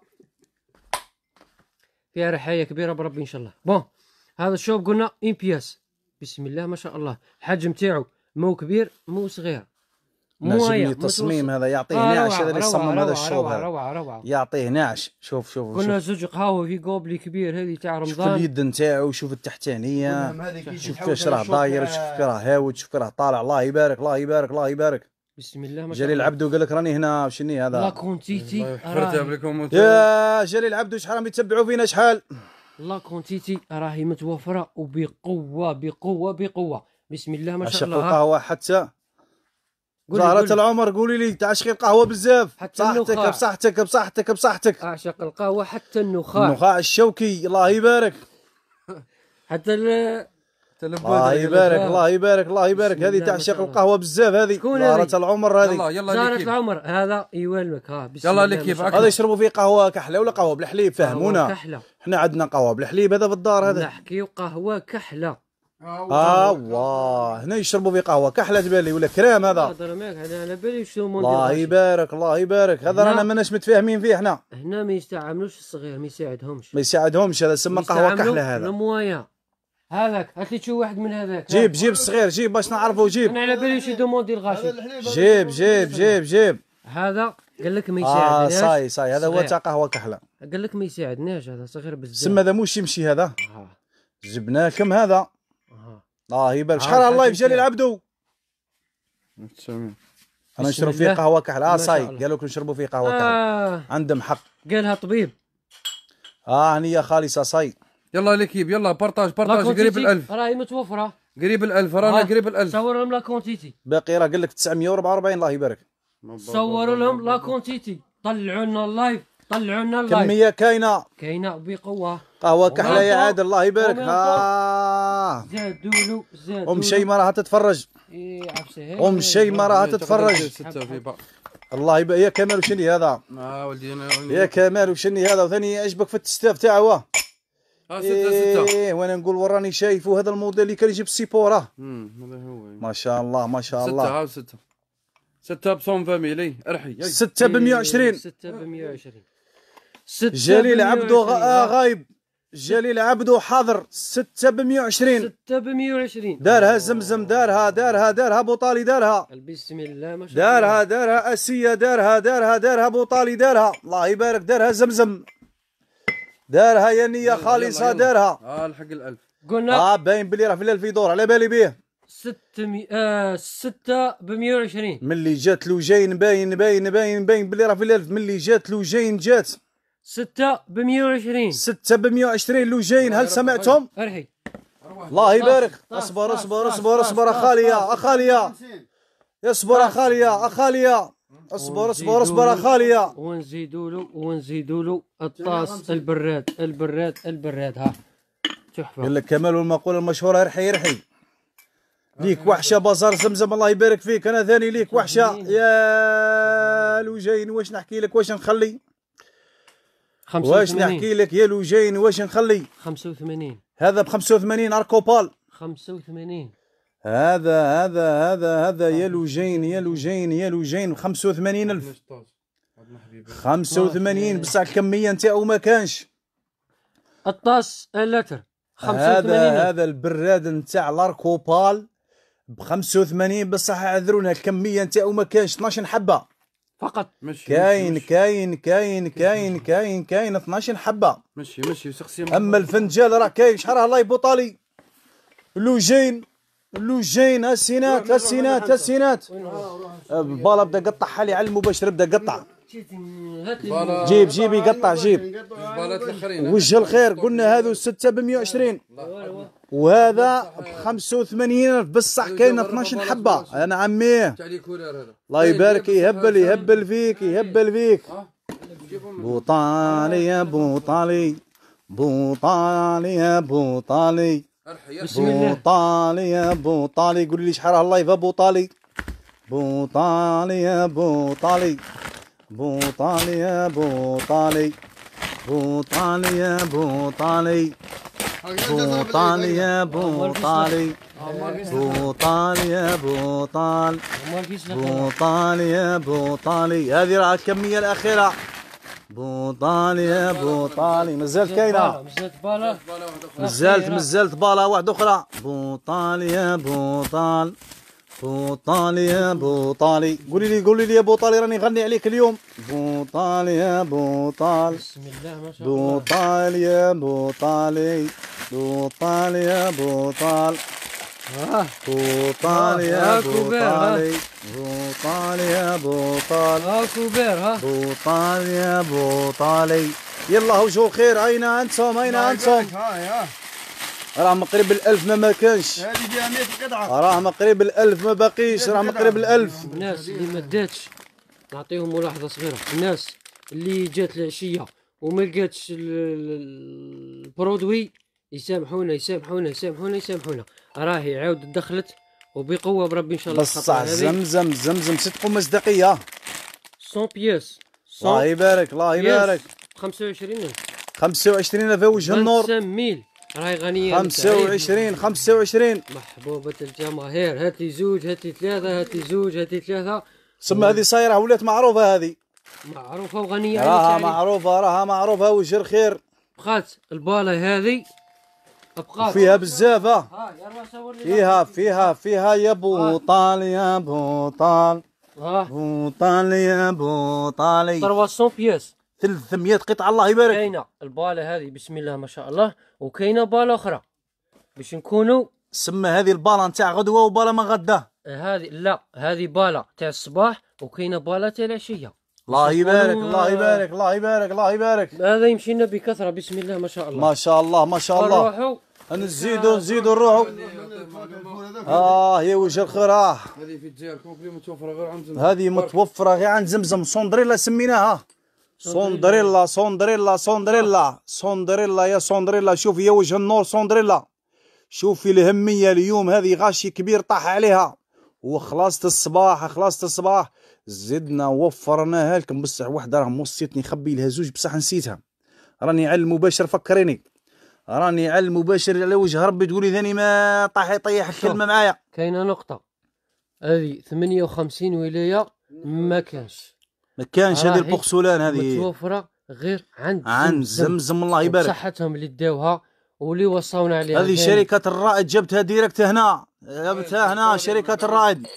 فيها رحايه كبيره بربي ان شاء الله بون هذا الشوب قلنا ان بياس بسم الله ما شاء الله الحجم تاعو مو كبير مو صغير نعجبني التصميم هذا يعطيه آه نعش هذا اللي صمم هذا الشوب هذا روعة روعة يعطيه نعش شوف شوف قلنا زوج قهوه في قوبلي كبير هذه تاع رمضان شوف اليد
نتاعو شوف التحتانيه شوف كيفاش راه داير شوف كي راه هاوت شوف راه طالع الله يبارك الله يبارك الله يبارك بسم الله ما شاء جليل عبدو قال لك راني هنا شني هذا لا
كونتيتي يا جليل عبدو شحال راهم يتبعوا فينا شحال لا كونتيتي راهي متوفره وبقوه بقوه بقوه بسم الله ما شاء الله القهوه حتى زهرة
العمر قولي لي تعشق القهوه بزاف حتى بصحتك النخاع. بصحتك بصحتك بصحتك اعشق القهوه حتى النخاع النخاع الشوكي الله يبارك
حتى ال الله يبارك الله
يبارك الله يبارك هذه تعشق القهوه بزاف هذه زهرة العمر هذه يلا زهرة
العمر هذا يوالمك ها بسم يلا الله كيف هذا
يشربوا فيه قهوه كحله ولا قهوه بالحليب قهوة فهمونا كحله احنا عندنا قهوه بالحليب هذا
في الدار هذا نحكي قهوه كحله آه،
الله هنا يشربوا في قهوه كحله تبالي ولا كرام هذا هضر
هذا على بالي شنو الله
يبارك الله يبارك هذا رانا
ماناش متفاهمين فيه احنا هنا ما يستعملوش الصغير ما يساعدهمش
ما يساعدهمش هذا سما قهوه كحله
هذا هذاك هات لي تشوف واحد من هذاك جيب جيب الصغير
جيب باش نعرفوا جيب
انا على بالي شي دوموندي الغاشي جيب جيب جيب جيب هذا قال لك ما آه، يساعدناش اه صاي صاي هذا هو تاع قهوه كحله قال لك ما يساعدناش هذا صغير بزاف سما
هذا مش يمشي هذا آه. جبناه كم هذا اه يبارك آه، شحال اللايف جالي العبدو انا نشرب فيه قهوه كحل اه صاي قالوا لك نشربوا فيه قهوه كحل آه.
عندهم حق قالها طبيب اه هنيه خالصه صاي يلا ليكيب يلا بارطاج بارطاج قريب ال1000
راهي متوفره
قريب ال1000 رانا آه. قريب ال1000 صور لهم لا كونتيتي باقي راه قال لك 944
الله يبارك
صور لهم لا كونتيتي طلعوا لنا اللايف طلعوا لنا اللايف كميه كاينه كاينه بقوه
قهوه كحله يا عاد الله يبارك
ها زادوا له زادوا ام شيماء
راها تتفرج
اي عفسه ام شيماء راها تتفرج
الله يبارك يا كمال وشني هذا
اه ولدي انا يا
كمال وشني هذا وثاني عجبك في التستاف تاعو اه ستة ستة ايه وانا نقول وراني شايف هذا الموديل اللي كان يجيب السيبوره
ما
شاء الله ما شاء الله ستة
ستة ستة بصون فاميلي ارحي ستة ب 120
ستة ب 120
جليل عبده آه، غايب جليل عبده حاضر 6 ب 120
6 ب 120 دارها
زمزم دارها دارها دارها بوطالي دارها
بسم الله ما شاء الله دارها
دارها اسيه دارها دارها دارها بوطالي دارها الله يبارك دارها زمزم دارها يا نيه خالصه دارها
اه الحق الالف
قلنا اه باين بلي راه في الالف يدور على بالي بيه 600
6 ب 120
ملي جات لوجين باين باين باين باين بلي راه في الالف ملي جات لوجين جات 6 ب 120 6 ب 120 لوجين هل سمعتم؟
ارحي الله يبارك اصبر اصبر اصبر اصبر اخاليا اخاليا
اصبر اخاليا اخاليا اصبر اصبر اصبر اخاليا
ونزيدوا له ونزيدوا له الطاس البراد البراد البراد ها تحفه قال لك كمال والمقوله المشهوره ارحي ارحي ليك وحشه بازار
زمزم الله يبارك فيك انا ثاني ليك وحشه يا لوجين واش نحكي لك واش نخلي
85 واش نحكي
لك يا لوجين واش نخلي 85 هذا ب 85 اركوبال
85 هذا هذا
هذا هذا يا لوجين يا لوجين يا لوجين ب 85000 85 بصح الكميه نتاعو ما كانش
الطاس لتر 85 هذا
هذا البراد نتاع لاركوبال ب 85 بصح اعذرونا الكميه نتاعو ما كانش 12 حبه فقط مش كاين كاين كاين كاين كاين كاين 12 حبه
مشي مشي سقسي اما
الفنجال راه كاين شحال راه الله يبوطالي لوجين لوجين السينات السينات السينات آه، البالا بدا قطع لي على المباشر بدا قطع
جيب جيب يقطع جيب وجه الخير
قلنا هذو ستة ب 120 وهذا ب 85 بصح كاين 12 حبة أنا عمي الله طيب، يبارك يهبل يهبل فيك طيب. يهبل فيك بوطالي يا بوطالي بوطالي يا بوطالي بوطالي يا بوطالي قول لي شحال الله يفا بوطالي بوطالي يا بوطالي بوطالي يا بوطالي بوطالي يا بوطالي بوطالي يا بوطالي بوطالي يا بوطال بوطالي يا بوطالي هذه راه الكمية الأخيرة بوطالي يا بوطالي مازالت كاينة
مازالت مازالت
بالا واحدة أخرى بوطالي يا بوطال بوطالي يا بوطالي قولي لي قولي لي يا بوطالي راني غني عليك اليوم بوطالي يا بوطال بسم
الله ما شاء الله
بوطالي يا بوطالي بوطالي يا بوطال آه. بوطالي يا آه، آه. بوطالي بوطالي يا بوطال ها كوبير ها بوطالي يا بوطالي يلا وجهو خير اين انتم اين انتم راه مقرب الألف ما ما كانش
هذه فيها 100 قطعة راه
مقرب الألف ما باقيش راه مقرب الألف الناس اللي
ما داتش نعطيهم ملاحظة صغيرة الناس اللي جات العشية وما لقاتش البرودوي يسامحونا يسامحونا يسامحونا يسامحونا راهي عاود دخلت وبقوه بربي ان شاء الله بصح زمزم زمزم صدق ومصداقيه 100 بيس الله يبارك الله يبارك 25
25 في وجه النور
25000 راهي غنية 25 25 محبوبة الجماهير هات لي زوج هات لي ثلاثة هات لي زوج هات لي ثلاثة سما هذه
صايرة ولات معروفة
هذه معروفة وغنية راها معروفة
راها معروفة وجر خير بقات البالة هذه
بقات فيها بزاف آه. ها
فيها فيها فيها يا بوطال يا بوطال آه. بوطال يا بوطالي 300
بيس 300 قطعه الله يبارك كاينه الباله هذه بسم الله ما شاء الله وكاينه باله اخرى باش نكونوا سمى هذه الباله نتاع غدوه وباله من غدا آه، هذه لا هذه باله تاع الصباح وكاينه باله تاع العشيه
الله يبارك الله
يبارك الله يبارك الله يبارك هذا يمشي لنا بكثره بسم الله ما شاء الله ما شاء الله ما شاء
الله نزيدوا نزيدوا نروحوا اه يا وجه الخير اه
هذه في الجزائر كومبلي متوفره غير عند زمزم هذه متوفره
غير عند زمزم سوندريلا سميناها
سندريلا
سندريلا سندريلا سندريلا يا سندريلا شوفي يا وجه النور سندريلا شوفي الهمية اليوم هذه غاشي كبير طاح عليها وخلاصة الصباح خلاصة الصباح زدنا وفرناها لكم بصح واحدة راه موصيتني خبي لها زوج بصح نسيتها راني على المباشر فكريني راني على
المباشر على وجه ربي تقولي ثاني ما طاح يطيح الكلمة معايا كاينة نقطة هذه 58 ولاية ما كانش ما كانش هذه البوكسولان هذه متوفره غير عند عند زمزم, زمزم الله يبارك صحتهم اللي داوها واللي وصونا عليها هذه شركه الرائد جبتها ديريكت هنا جبتها إيه، هنا إيه، شركه إيه، الرائد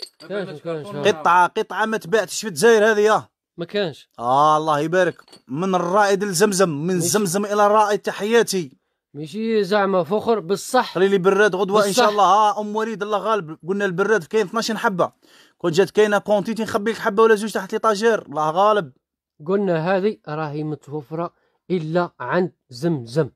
قطعه قطعه ما تباعتش في الجزائر هذه يا ما كانش اه الله يبارك من الرائد لزمزم من مش... زمزم الى الرائد تحياتي ماشي زعما فخر بالصح خلي لي براد غدوه ان شاء الله ها ام وليد الله غالب قلنا البراد كاين 12
حبه كون جات كاينه كونتي تنخبي لك حبه ولا زوج تحت ليطاجير الله غالب قلنا هذه راهي متوفره الا عند زمزم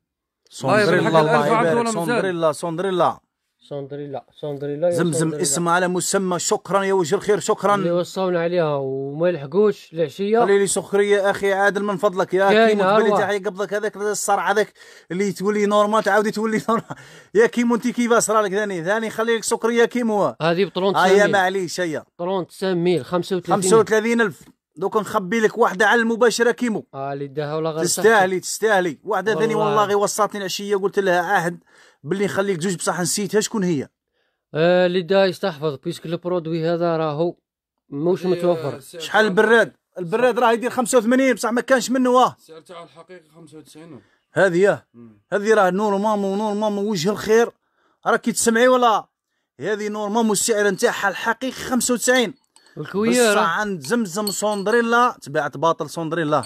صندريلا الله يبارك صندريلا صندريلا سندريلا سندريلا زمزم اسم على مسمى
شكرا يا وجه الخير شكرا اللي وصونا عليها وما يلحقوش العشيه خلي لي سخريه اخي عادل من فضلك يا كيمو تبلي تاعي قبلك هذاك الصرع هذاك اللي تولي نورمال تعاودي تولي نورمال يا كيمو انت كيفاش صرالك ثاني ثاني خلي لك سكريه كيمو
هذه ب 30 اه يا
معليش هيا
30 ميل 35
35000 دوك نخبي لك واحدة على المباشرة كيمو اه اللي داها ولا غير تستاهلي تستاهلي واحدة ثانية والله غير وصلتني العشية قلت لها عهد باللي نخليك زوج بصح نسيتها شكون هي آه اللي دا يستحفظ بيسك البرودوي هذا راهو موش آه، متوفر شحال البراد البراد راه يدير 85 بصح ما كانش منه واه
السعر تاعو الحقيقي 95
هذه ياه هذه راه نورمالمون نورمالمون وجه الخير راكي تسمعي ولا هذه نورمالمون السعر نتاعها الحقيقي 95 الكويرة بصح عند زمزم سوندريلا تباعت باطل سوندريلا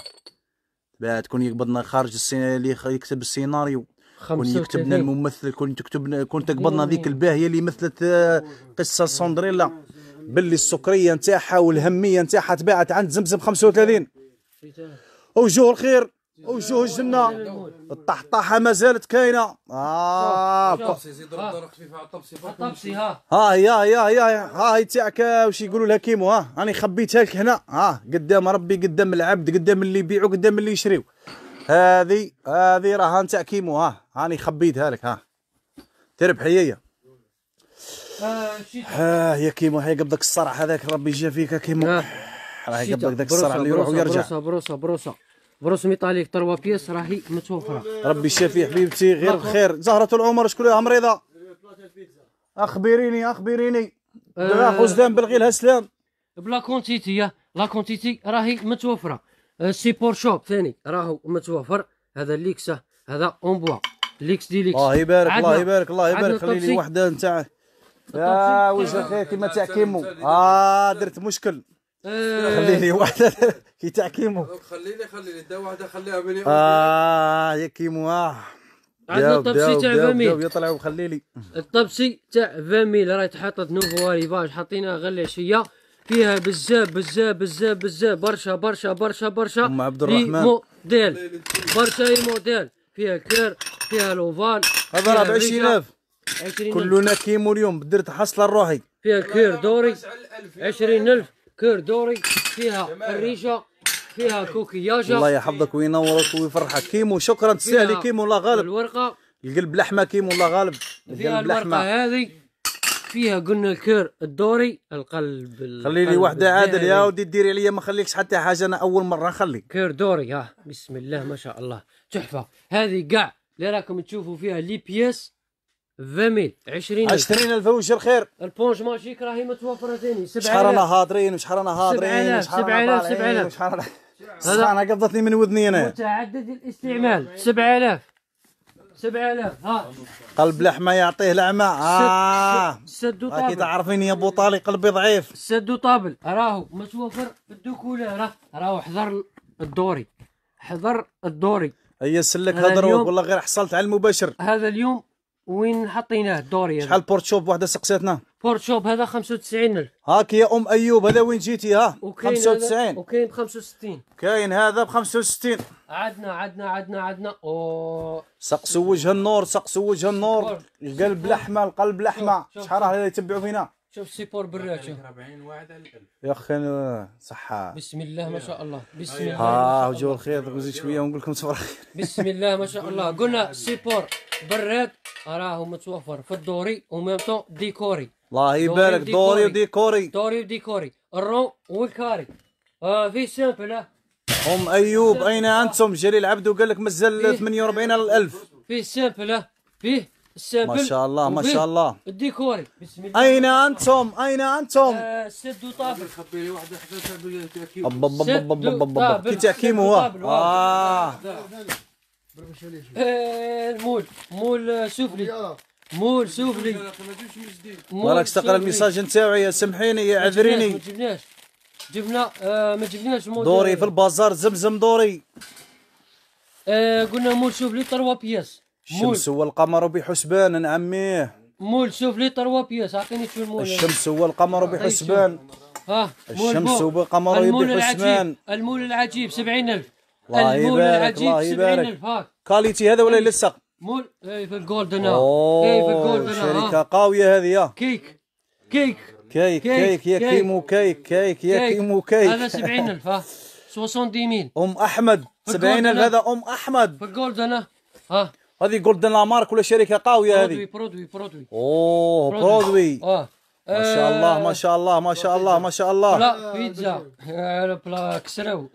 تباعت كون يقبضنا خارج السيناريو اللي يكتب السيناريو كون يكتبنا الممثل كون تكتبنا كون تقبضنا ذيك الباهيه اللي مثلت آه، قصه سندريلا باللي السكريه نتاعها والهميه نتاعها تباعت عند زمزم 35 وجوه الخير وجوه الجنه الطحطاحه ما زالت كاينه اه الطبسي
زيد ها
ها هي هي هي ها هي تاعك واش يقولوا لها كيمو ها راني خبيتها لك هنا ها قدام ربي قدام العبد قدام اللي يبيعوا قدام اللي يشريوا هذه هذه راه ها هاني خبيتها لك ها تربحي هي آه، ها يا كيمو هي قبضك الصرع هذاك ربي يجي فيك كيمو راه قبضك ذاك الصرع اللي يروح ويرجع بروسا
بروسا بروسا بروس ميطاليك تروا بيس راهي متوفره
ربي الشافي حبيبتي غير بخير زهره العمر شكون لها مريضه اخبريني
اخبريني أه خزدان بلغي لها سلام بلا كونتيتي لا كونتيتي راهي متوفره السيبور شوب ثاني راهو متوفر هذا ليكسه هذا بوا ليكس دي ليكس الله يبارك الله يبارك الله يبارك خلي لي وحده نتاع يا وجه خير
كيما تاع كيمو اه درت مشكل آه. خلي لي وحده كي تاع كيمو
خلي لي خلي لي دا وحده خليها مليون
اه يا كيمو اه عندنا الطبسي تاع فاميل يطلعوا خلي لي الطبسي تاع فاميل راهي تحطت نوفو ريفاج حطيناه غير العشيه فيها بزاف بزاف بزاف بزاف برشا برشا برشا برشا ام عبد الرحمن موديل برشا موديل فيها كير فيها لوفان هذا ب 20000 كلنا
كيمو اليوم درت حصله روحي
فيها كير دوري 20000 كير دوري فيها الريشه فيها كوكياجه الله
يحفظك وينورك ويفرحك كيمو شكرا تستاهلي كيمو الله غالب الورقه القلب لحمه كيمو الله غالب فيها الورقه
هذه فيها قلنا الكير الدوري القلب خلي لي واحده عادل يا
ودي ديري عليا ما خليكش حتى حاجه انا اول مره نخلي كير
دوري ها بسم الله ما شاء الله تحفه هذه كاع اللي راكم تشوفوا فيها لي بيس 20000 20000 20000 وش الخير البونش ماجيك راهي متوفره ثاني 7000 شحال رانا هاضرين وشحال رانا هاضرين 7000 7000 7000 شحال انا
قبضتني من وذني انا
متعدد الاستعمال
7000
7000 ها قلب لحمه يعطيه العمى ها سد وطابل آه. راكي تعرفيني يا ابو طالي قلبي ضعيف سد وطابل راهو متوفر الدكوله راه راهو حضر الدوري حضر الدوري هي سلك هضر والله غير حصلت على المباشر هذا اليوم وين حطيناه الدوري شحال بورتشوب واحده وحده سقساتنا بورتشوب هذا 95000
هاك يا ام ايوب هذا وين جيتي ها 95
وكاين ب 65
كاين هذا ب 65
عدنا عدنا عدنا عدنا او
سقسو وجه النور سقسو وجه النور القلب لحمه القلب
لحمه شحال راه يتبعوا فينا شوف السيبور براتو 40 واحد
على 1000 يا اخي صحه بسم
الله ما شاء الله بسم الله ها وجو
الخير وزيد شويه ونقول لكم تفرح
بسم الله ما شاء الله قلنا سيبور براد راه متوفر في الدوري وميم طون ديكوري الله يبارك دوري وديكوري دوري وديكوري الرون والكاري آه في سامبل ام ايوب
اين انتم جليل عبدو قال لك مازال 48 على 1000
في سامبل
فيه ما شاء الله ما شاء الله الديكوري بسم الله اين انتم اين انتم
سد وطابل خبي لي واحده كي تحكيم هو اه المول آه، مول سفلي مول سفلي آه. وراك تقرا الميساج
نتاعي يا عذريني ما
جبناش جبنا آه، ما جبناش المول دوري في
البازار زمزم دوري
قلنا مول سفلي 3 بياس الشمس
والقمر بحسبان عميه
مول شوف لي تروا بيس اعطيني شو المول الشمس
والقمر بحسبان
ها الشمس والقمر بحسبان المول العجيب 70000 الله يبارك الله يبارك
كاليتي هذا ولا يلصق إيه.
مول إيه، في الجولدن
كيف إيه، الجولدن شركه قويه هذه كيك كيك كيك كيك يا كيمو كيك كيك يا كيمو كيك هذا 70000
ها 70000 ام احمد 70000 هذا ام احمد في الجولدن ها هذه جولدن لامارك ولا شركه
قاويه هذه برودوي
برودوي برودوي
اوه
برودوي, آه. اه ما شاء الله ما
شاء الله ما شاء الله ما شاء الله لا
بيتزا بلا كسرو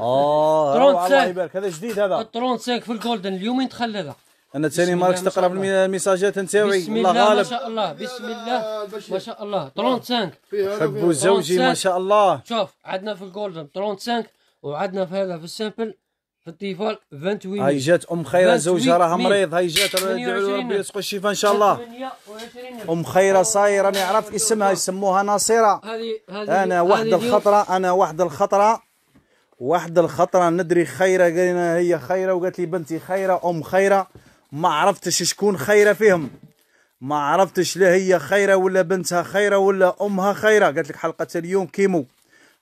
اه الله يبارك هذا جديد هذا 35 في الجولدن اليومين هذا
انا ثاني مارك تقرا في الميساجات نتاعي بسم الله غالب ما شاء
الله بسم الله ما شاء الله 35 حبوا زوجي ما شاء الله شوف عندنا في الجولدن 35 وعندنا في هذا في السامبل في الطفال 28 هاي جات ام خيره زوجها راها مريض هاي جات ربي يسقي الشفاء ان شاء الله ام خيره
صاير راني عرفت اسمها يسموها ناصره
انا واحد الخطره
انا واحد الخطره واحد الخطره ندري خيره قالنا هي خيره وقالت لي بنتي خيره ام خيره ما عرفتش شكون خيره فيهم ما عرفتش لا هي خيره ولا بنتها خيره ولا امها خيره قالت لك حلقه اليوم كيمو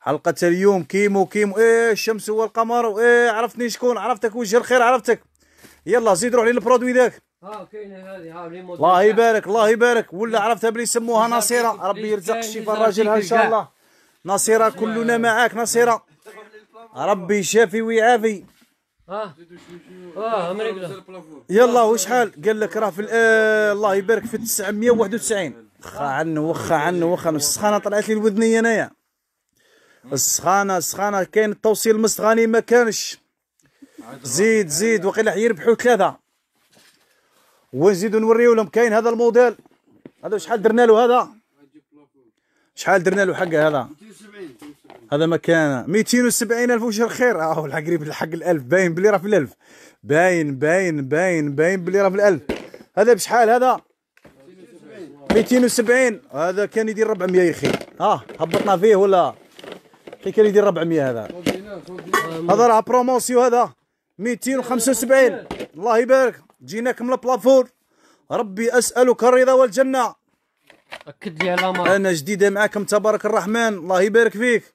حلقة اليوم كيمو كيمو ايه الشمس والقمر ايه عرفتني شكون عرفتك وجه الخير عرفتك يلا زيد روح لي البرودوي ذاك اه كاينه هذه الله يبارك الله يبارك ولا عرفتها بلي يسموها نصيره ربي يرزق الشفاء الراجل ان شاء الله نصيره كلنا معاك نصيره ربي يشافي ويعافي
اه اه
يلا وشحال قال لك راه في آه، الله يبارك في 991 وخا عنه وخا عنه وخا السخانه طلعت لي الودنيه انايا السخانه السخانه كاين التوصيل المسخاني ما كانش زيد يعني زيد وقيل يربحوا ثلاثه ونزيدوا نوريو لهم كاين هذا الموديل هذا شحال درنا له هذا شحال درنا له حق هذا هذا مكانه 270 الف وشر خير اه الحق قريب الحق الالف باين بلي راه في الالف باين باين باين باين بلي راه في الالف هذا بشحال هذا 270 هذا كان يدير 400 يا اخي اه هبطنا فيه ولا كي كان يدير 400 هذا هذا راه بروموسيو هذا 275 الله يبارك جيناك من البلافور ربي اسالك الرضا والجنه
اكد لي على
مرة. انا جديده معاكم تبارك الرحمن الله يبارك فيك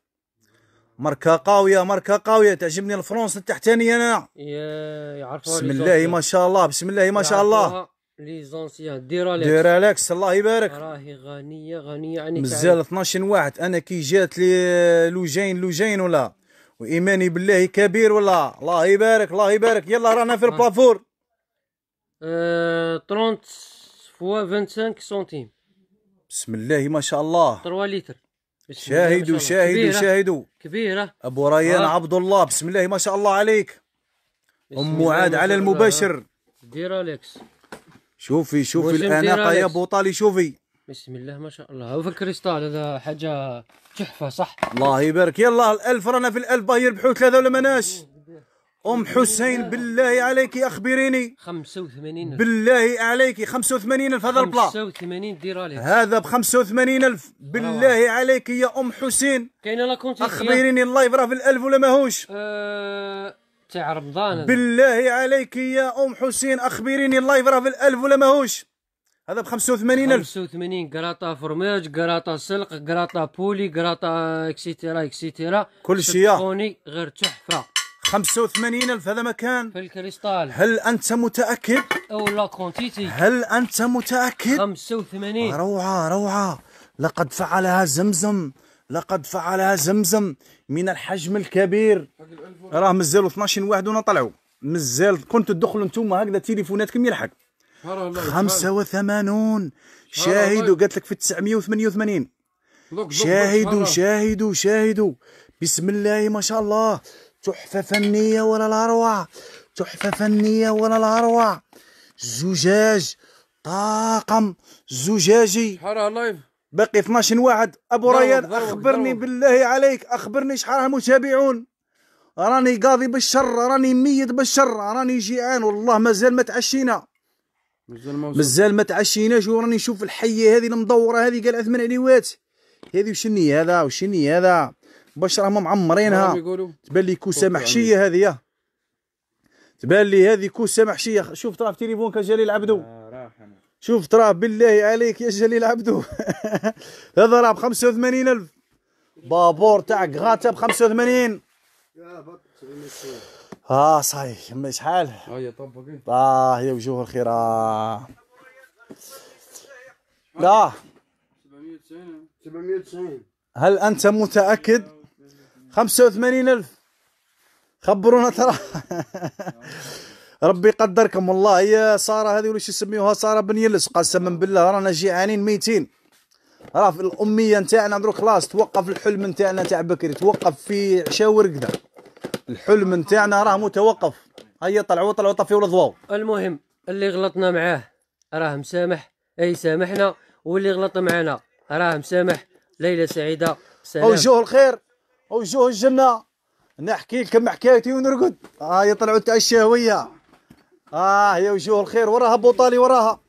ماركه قاويه ماركه قاويه تعجبني الفرونس التحتانيه انا
يا يعرفوا بسم الله ما شاء
الله بسم الله ما شاء الله
لي زونسيان ديرالكس ديرالكس الله يبارك راهي غنيه غنيه عن يعني مازال
12 واحد انا كي جات لي لوجين لوجين ولا وايماني بالله كبير ولا الله يبارك الله يبارك يلا رانا في البلافور
آه 30 فوا 25 سنتيم بسم الله ما شاء الله 3 لتر شاهدوا شاهدوا شاهدوا كبيرة
أبو ريان آه. عبد
الله بسم الله ما شاء الله عليك أم عاد على المباشر ديرالكس شوفي شوفي الاناقه يا بوطالي شوفي بسم الله ما شاء الله وفي الكريستال هذا حاجه تحفه صح
الله يبارك يلا الالف رانا في الالف باه يربحوا ثلاثه ولا مناش ام حسين بالله عليك اخبريني
85 بالله
عليك 85 الف هذا البلا
85 ديرالي هذا
ب 85 الف بالله عليك يا ام حسين
كاينه لا اخبريني
اللايف راه في الالف ولا ماهوش
أه تاع رمضان
بالله عليك يا ام حسين اخبريني اللايف راه في الالف ولا
ماهوش هذا ب 85000 85 كراطا فرماج كراطا سلق كراطا بولي كراطا اكسيتيرا اكسيتيرا كل شيء غير تحفه 85000 هذا مكان في الكريستال هل انت متاكد او لا كونتيتي
هل انت متاكد 85 روعه روعه لقد فعلها زمزم لقد فعلها زمزم من الحجم الكبير راه مازالوا 12 واحد ونا طلعوا مازال كنت تدخلوا انتم هكذا تليفوناتكم يلحق 85 شاهدوا قالت لك في 988
شاهدوا
شاهدوا شاهدوا بسم الله ما شاء الله تحفه فنيه ولا الاروع تحفه فنيه ولا الاروع زجاج طاقم زجاجي شحال لايف باقي 12 واحد ابو ريان اخبرني ضرب. بالله عليك اخبرني شحال المتابعون راني قاضي بالشر راني ميت بالشر راني جيعان والله مازال ما تعشينا
مازال
ما تعشيناش وراني نشوف الحيه هذه المدوره هذه قال ثمان عليوات هذه وشني هذا وشني هذا باش راهم معمرينها
تبان لي كوسه محشيه
يعني. هذه تبان لي هذه كوسه محشيه شوف طرف في التليفون كان آه. شوف تراه بالله عليك يا جليل عبدو هذا راه ب 85000 بابور تاع غاتا ب 85 اه صاي ما شحال
آه،,
اه يا وجوه الخير آه. لا
790 790
هل انت متاكد 85000 خبرونا ترى ربي يقدركم والله يا ساره هذه ولا يسميوها ساره بن يلس قسما بالله رانا جيعانين ميتين راه في الاميه نتاعنا دروك خلاص توقف الحلم نتاعنا تاع بكري توقف في عشاء ورقده الحلم نتاعنا راه متوقف هيا طلعوا طلعوا طفيوا الضواو
المهم اللي غلطنا معاه راه مسامح اي سامحنا واللي غلط معنا راه مسامح ليله سعيده سلام وجوه
الخير وجوه الجنه نحكي لكم حكايتي ونرقد هيا طلعوا تاع الشهويه اه يا وجوه الخير وراها بوطالي وراها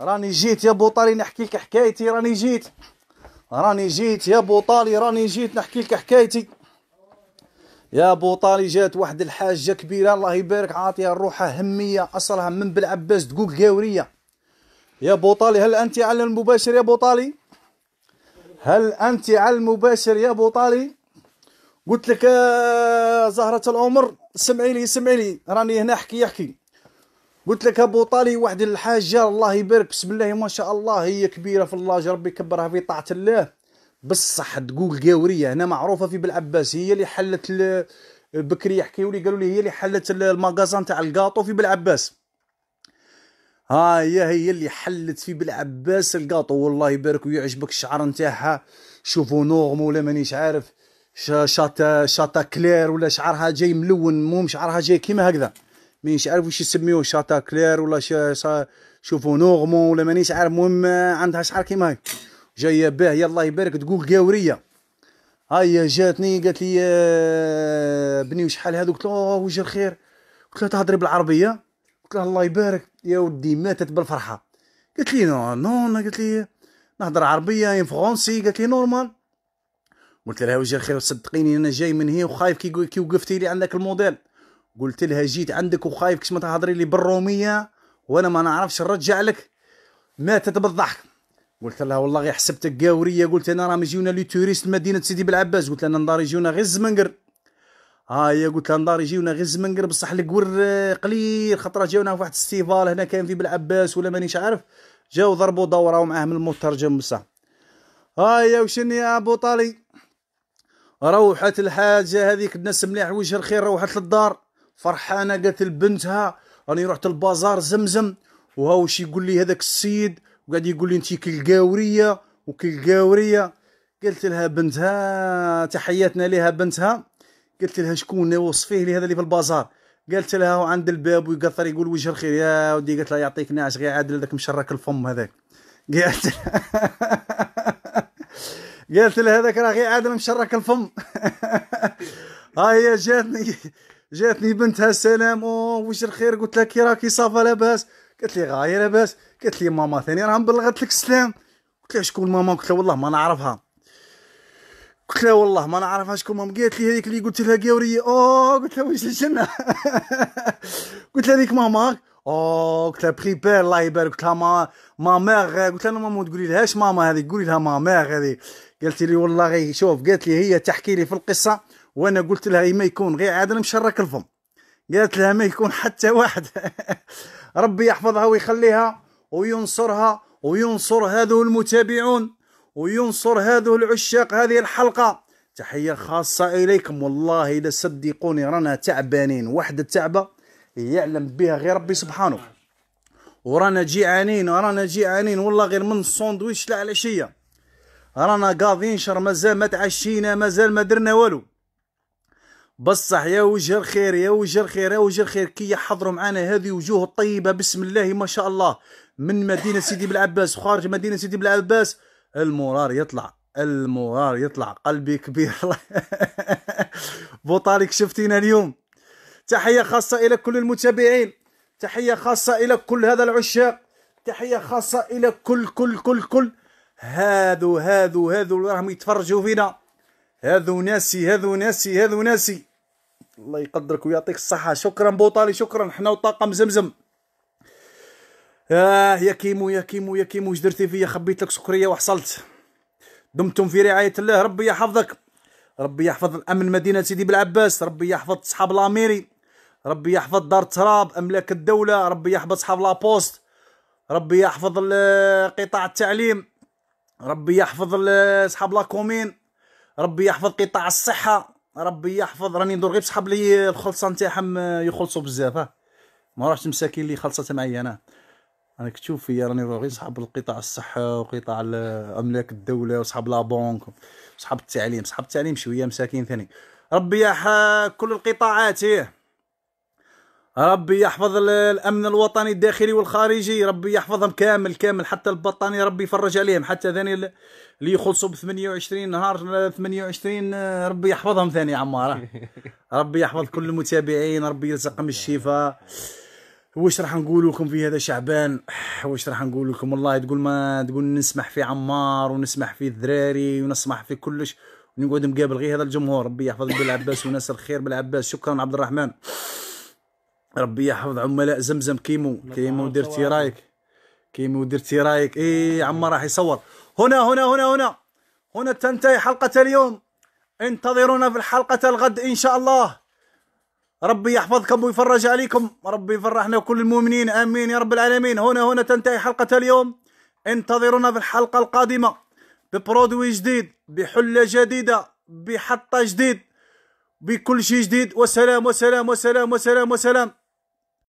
راني جيت يا بوطالي نحكي لك حكايتي راني جيت راني جيت يا بوطالي راني جيت نحكي لك حكايتي يا بوطالي جات واحد الحاجه كبيره الله يبارك عاطيها روحها هميه اصلها من بالعباس تقول قاوريه يا بوطالي هل انت على المباشر يا بوطالي هل انت على المباشر يا بوطالي قلت لك آه زهرة العمر سمعي لي سمعي لي راني هنا احكي احكي قلت لك ابو طالي واحد الحاجه الله يبارك بسم الله ما شاء الله هي كبيره في الله ربي يكبرها في طاعه الله بصح تقول قاوريه هنا معروفه في بالعباس هي اللي حلت بكري يحكيوا لي قالوا لي هي اللي حلت الماغازان تاع القاطو في بالعباس ها هي هي اللي حلت في بالعباس القاطو والله يبارك ويعجبك الشعر نتاعها شوفوا نورم ولا مانيش عارف شاتا شاتا كلير ولا شعرها جاي ملون مو شعرها جاي كيما هكذا مانيش عارف واش يسميوه شاتا كلير ولا شا شوفو نورمون ولا مانيش عارف المهم عندها شعر كيما هاي جايه باه الله يبارك تقول قاوريه هاي جاتني قالت لي آه، بني وشحال هادو قلت له وجه الخير قلت لها تهضري بالعربيه قلت لها الله يبارك يا ودي ماتت بالفرحه قالت لي نو نو قالت لي نهضر عربيه ان فرونسي قالت لي نورمال قلت لها وجه الخير صدقيني انا جاي من هي وخايف كي وقفتي لي عندك الموديل قلت لها جيت عندك وخايف كش ما تهضري لي بالروميه وانا ما نعرفش نرجع لك ماتت بالضحك قلت لها والله غير حسبتك قاوريه قلت انا راهم يجيونا لي توريست مدينه سيدي بلعباس قلت لها نضاري يجيونا غير الزمنقر هي آه قلت لها نضاري يجيونا غير الزمنقر بصح القور قليل خطره جاونا في واحد السيفال هنا كان في بلعباس ولا مانيش عارف جاو ضربوا دوره ومعاهم المترجم بصح هي آه وشني يا ابو طالي روحت الحاجه هذيك الناس مليح وجه الخير روحت للدار فرحانه قالت لبنتها راني رحت البازار زمزم وها واش يقول لي هذاك السيد وقاعد يقول لي انت كلقاوريه وكلقاوريه قلت لها بنتها تحياتنا لها بنتها قلت لها شكون وصفيه لهذا اللي في البازار قالت لها عند الباب ويقطر يقول وجه الخير يا ودي قالت لها يعطيك ناعس غير عادل ذاك مشرك الفم هذاك قالت قلت قالت لها هذاك راه غير عادل مشرك الفم ها هي جاتني جاتني بنتها السلام اوه واش الخير قلت لها كي راكي صافا لاباس قالت لي غايه لاباس قالت لي ماما ثاني راه بلغت لك السلام قلت لها شكون ماما قلت لها والله ما نعرفها قلت لها والله ما نعرفها شكون ماما قالت لي هذيك اللي قلت لها قاوريه اوه قلت لها واش الجنه قلت لها هذيك ماما اوه قلت لها بريبير الله يبارك قلت لها ما ما ماغ قلت لها ماما تقولي لهاش ماما هذه قولي لها ما ماغ هذه قالت لي والله شوف قالت لي هي تحكي لي في القصه وانا قلت لها إيه ما يكون غير عاد مشرك الفم قالت لها ما يكون حتى واحد ربي يحفظها ويخليها وينصرها وينصر هذو المتابعون وينصر هذو العشاق هذه الحلقة تحية خاصة إليكم والله إذا صدقوني رانا تعبانين واحد التعبة يعلم بها غير ربي سبحانه ورانا جيعانين رانا جيعانين والله غير من الصندويش تاع العشية رانا قاضين شر مازال ما تعشينا مازال ما درنا والو بصح يا وجه الخير يا وجه الخير يا وجه الخير كي يحضروا معنا هذه وجوه الطيبه بسم الله ما شاء الله من مدينه سيدي بلعباس خارج مدينه سيدي بلعباس المرار يطلع المرار يطلع قلبي كبير بوطالك شفتينا اليوم تحيه خاصه الى كل المتابعين تحيه خاصه الى كل هذا العشاق تحيه خاصه الى كل كل كل كل هذو هذو هذو راهم يتفرجوا فينا هذو ناسي هذو ناسي هذو ناسي الله يقدرك ويعطيك الصحه شكرا بوطالي شكرا حنا وطاقم زمزم اه يا كيمو يا كيمو يا كيمو اش درتي فيا خبيت لك سكريه وحصلت دمتم في رعايه الله ربي يحفظك ربي يحفظ الامن مدينه سيدي بالعباس ربي يحفظ اصحاب لاميري ربي يحفظ دار التراب املاك الدوله ربي يحفظ اصحاب لابوست ربي يحفظ قطاع التعليم ربي يحفظ اصحاب لاكومين ربي يحفظ قطاع الصحه ربي يحفظ راني ندور غير بصحاب لي الخلصه نتاعهم آه، يخلصوا بزاف ما راحش مساكين اللي خلصت معايا انا راك تشوف فيا راني ندور غير صحاب القطاع الصحه وقطاع املاك الدوله وصحاب لا بونك وصحاب التعليم صحاب التعليم شويه مساكين ثاني ربي يحا كل القطاعات ايه ربي يحفظ الامن الوطني الداخلي والخارجي ربي يحفظهم كامل كامل حتى البطاني ربي يفرج عليهم حتى ثاني اللي يخلصوا ب 28 نهار 28 آه، ربي يحفظهم ثاني عمار آه. ربي يحفظ كل المتابعين ربي يرزقهم الشفاء واش راح نقول لكم في هذا شعبان واش راح نقول لكم والله تقول ما تقول نسمح في عمار ونسمح في الذراري ونسمح في كلش ونقعد مقابل غير هذا الجمهور ربي يحفظ بالعباس وناس الخير بالعباس شكرا عبد الرحمن ربي يحفظ عملاء زمزم كيمو كيمو درتي رايك كيمو درتي رايك اي عما راح يصور هنا هنا هنا هنا هنا تنتهي حلقة اليوم انتظرونا في الحلقة الغد ان شاء الله ربي يحفظكم ويفرج عليكم ربي يفرحنا وكل المؤمنين امين يا رب العالمين هنا هنا تنتهي حلقة اليوم انتظرونا في الحلقة القادمة ببرودوي جديد بحلة جديدة بحطة جديد بكل شيء جديد وسلام وسلام وسلام وسلام وسلام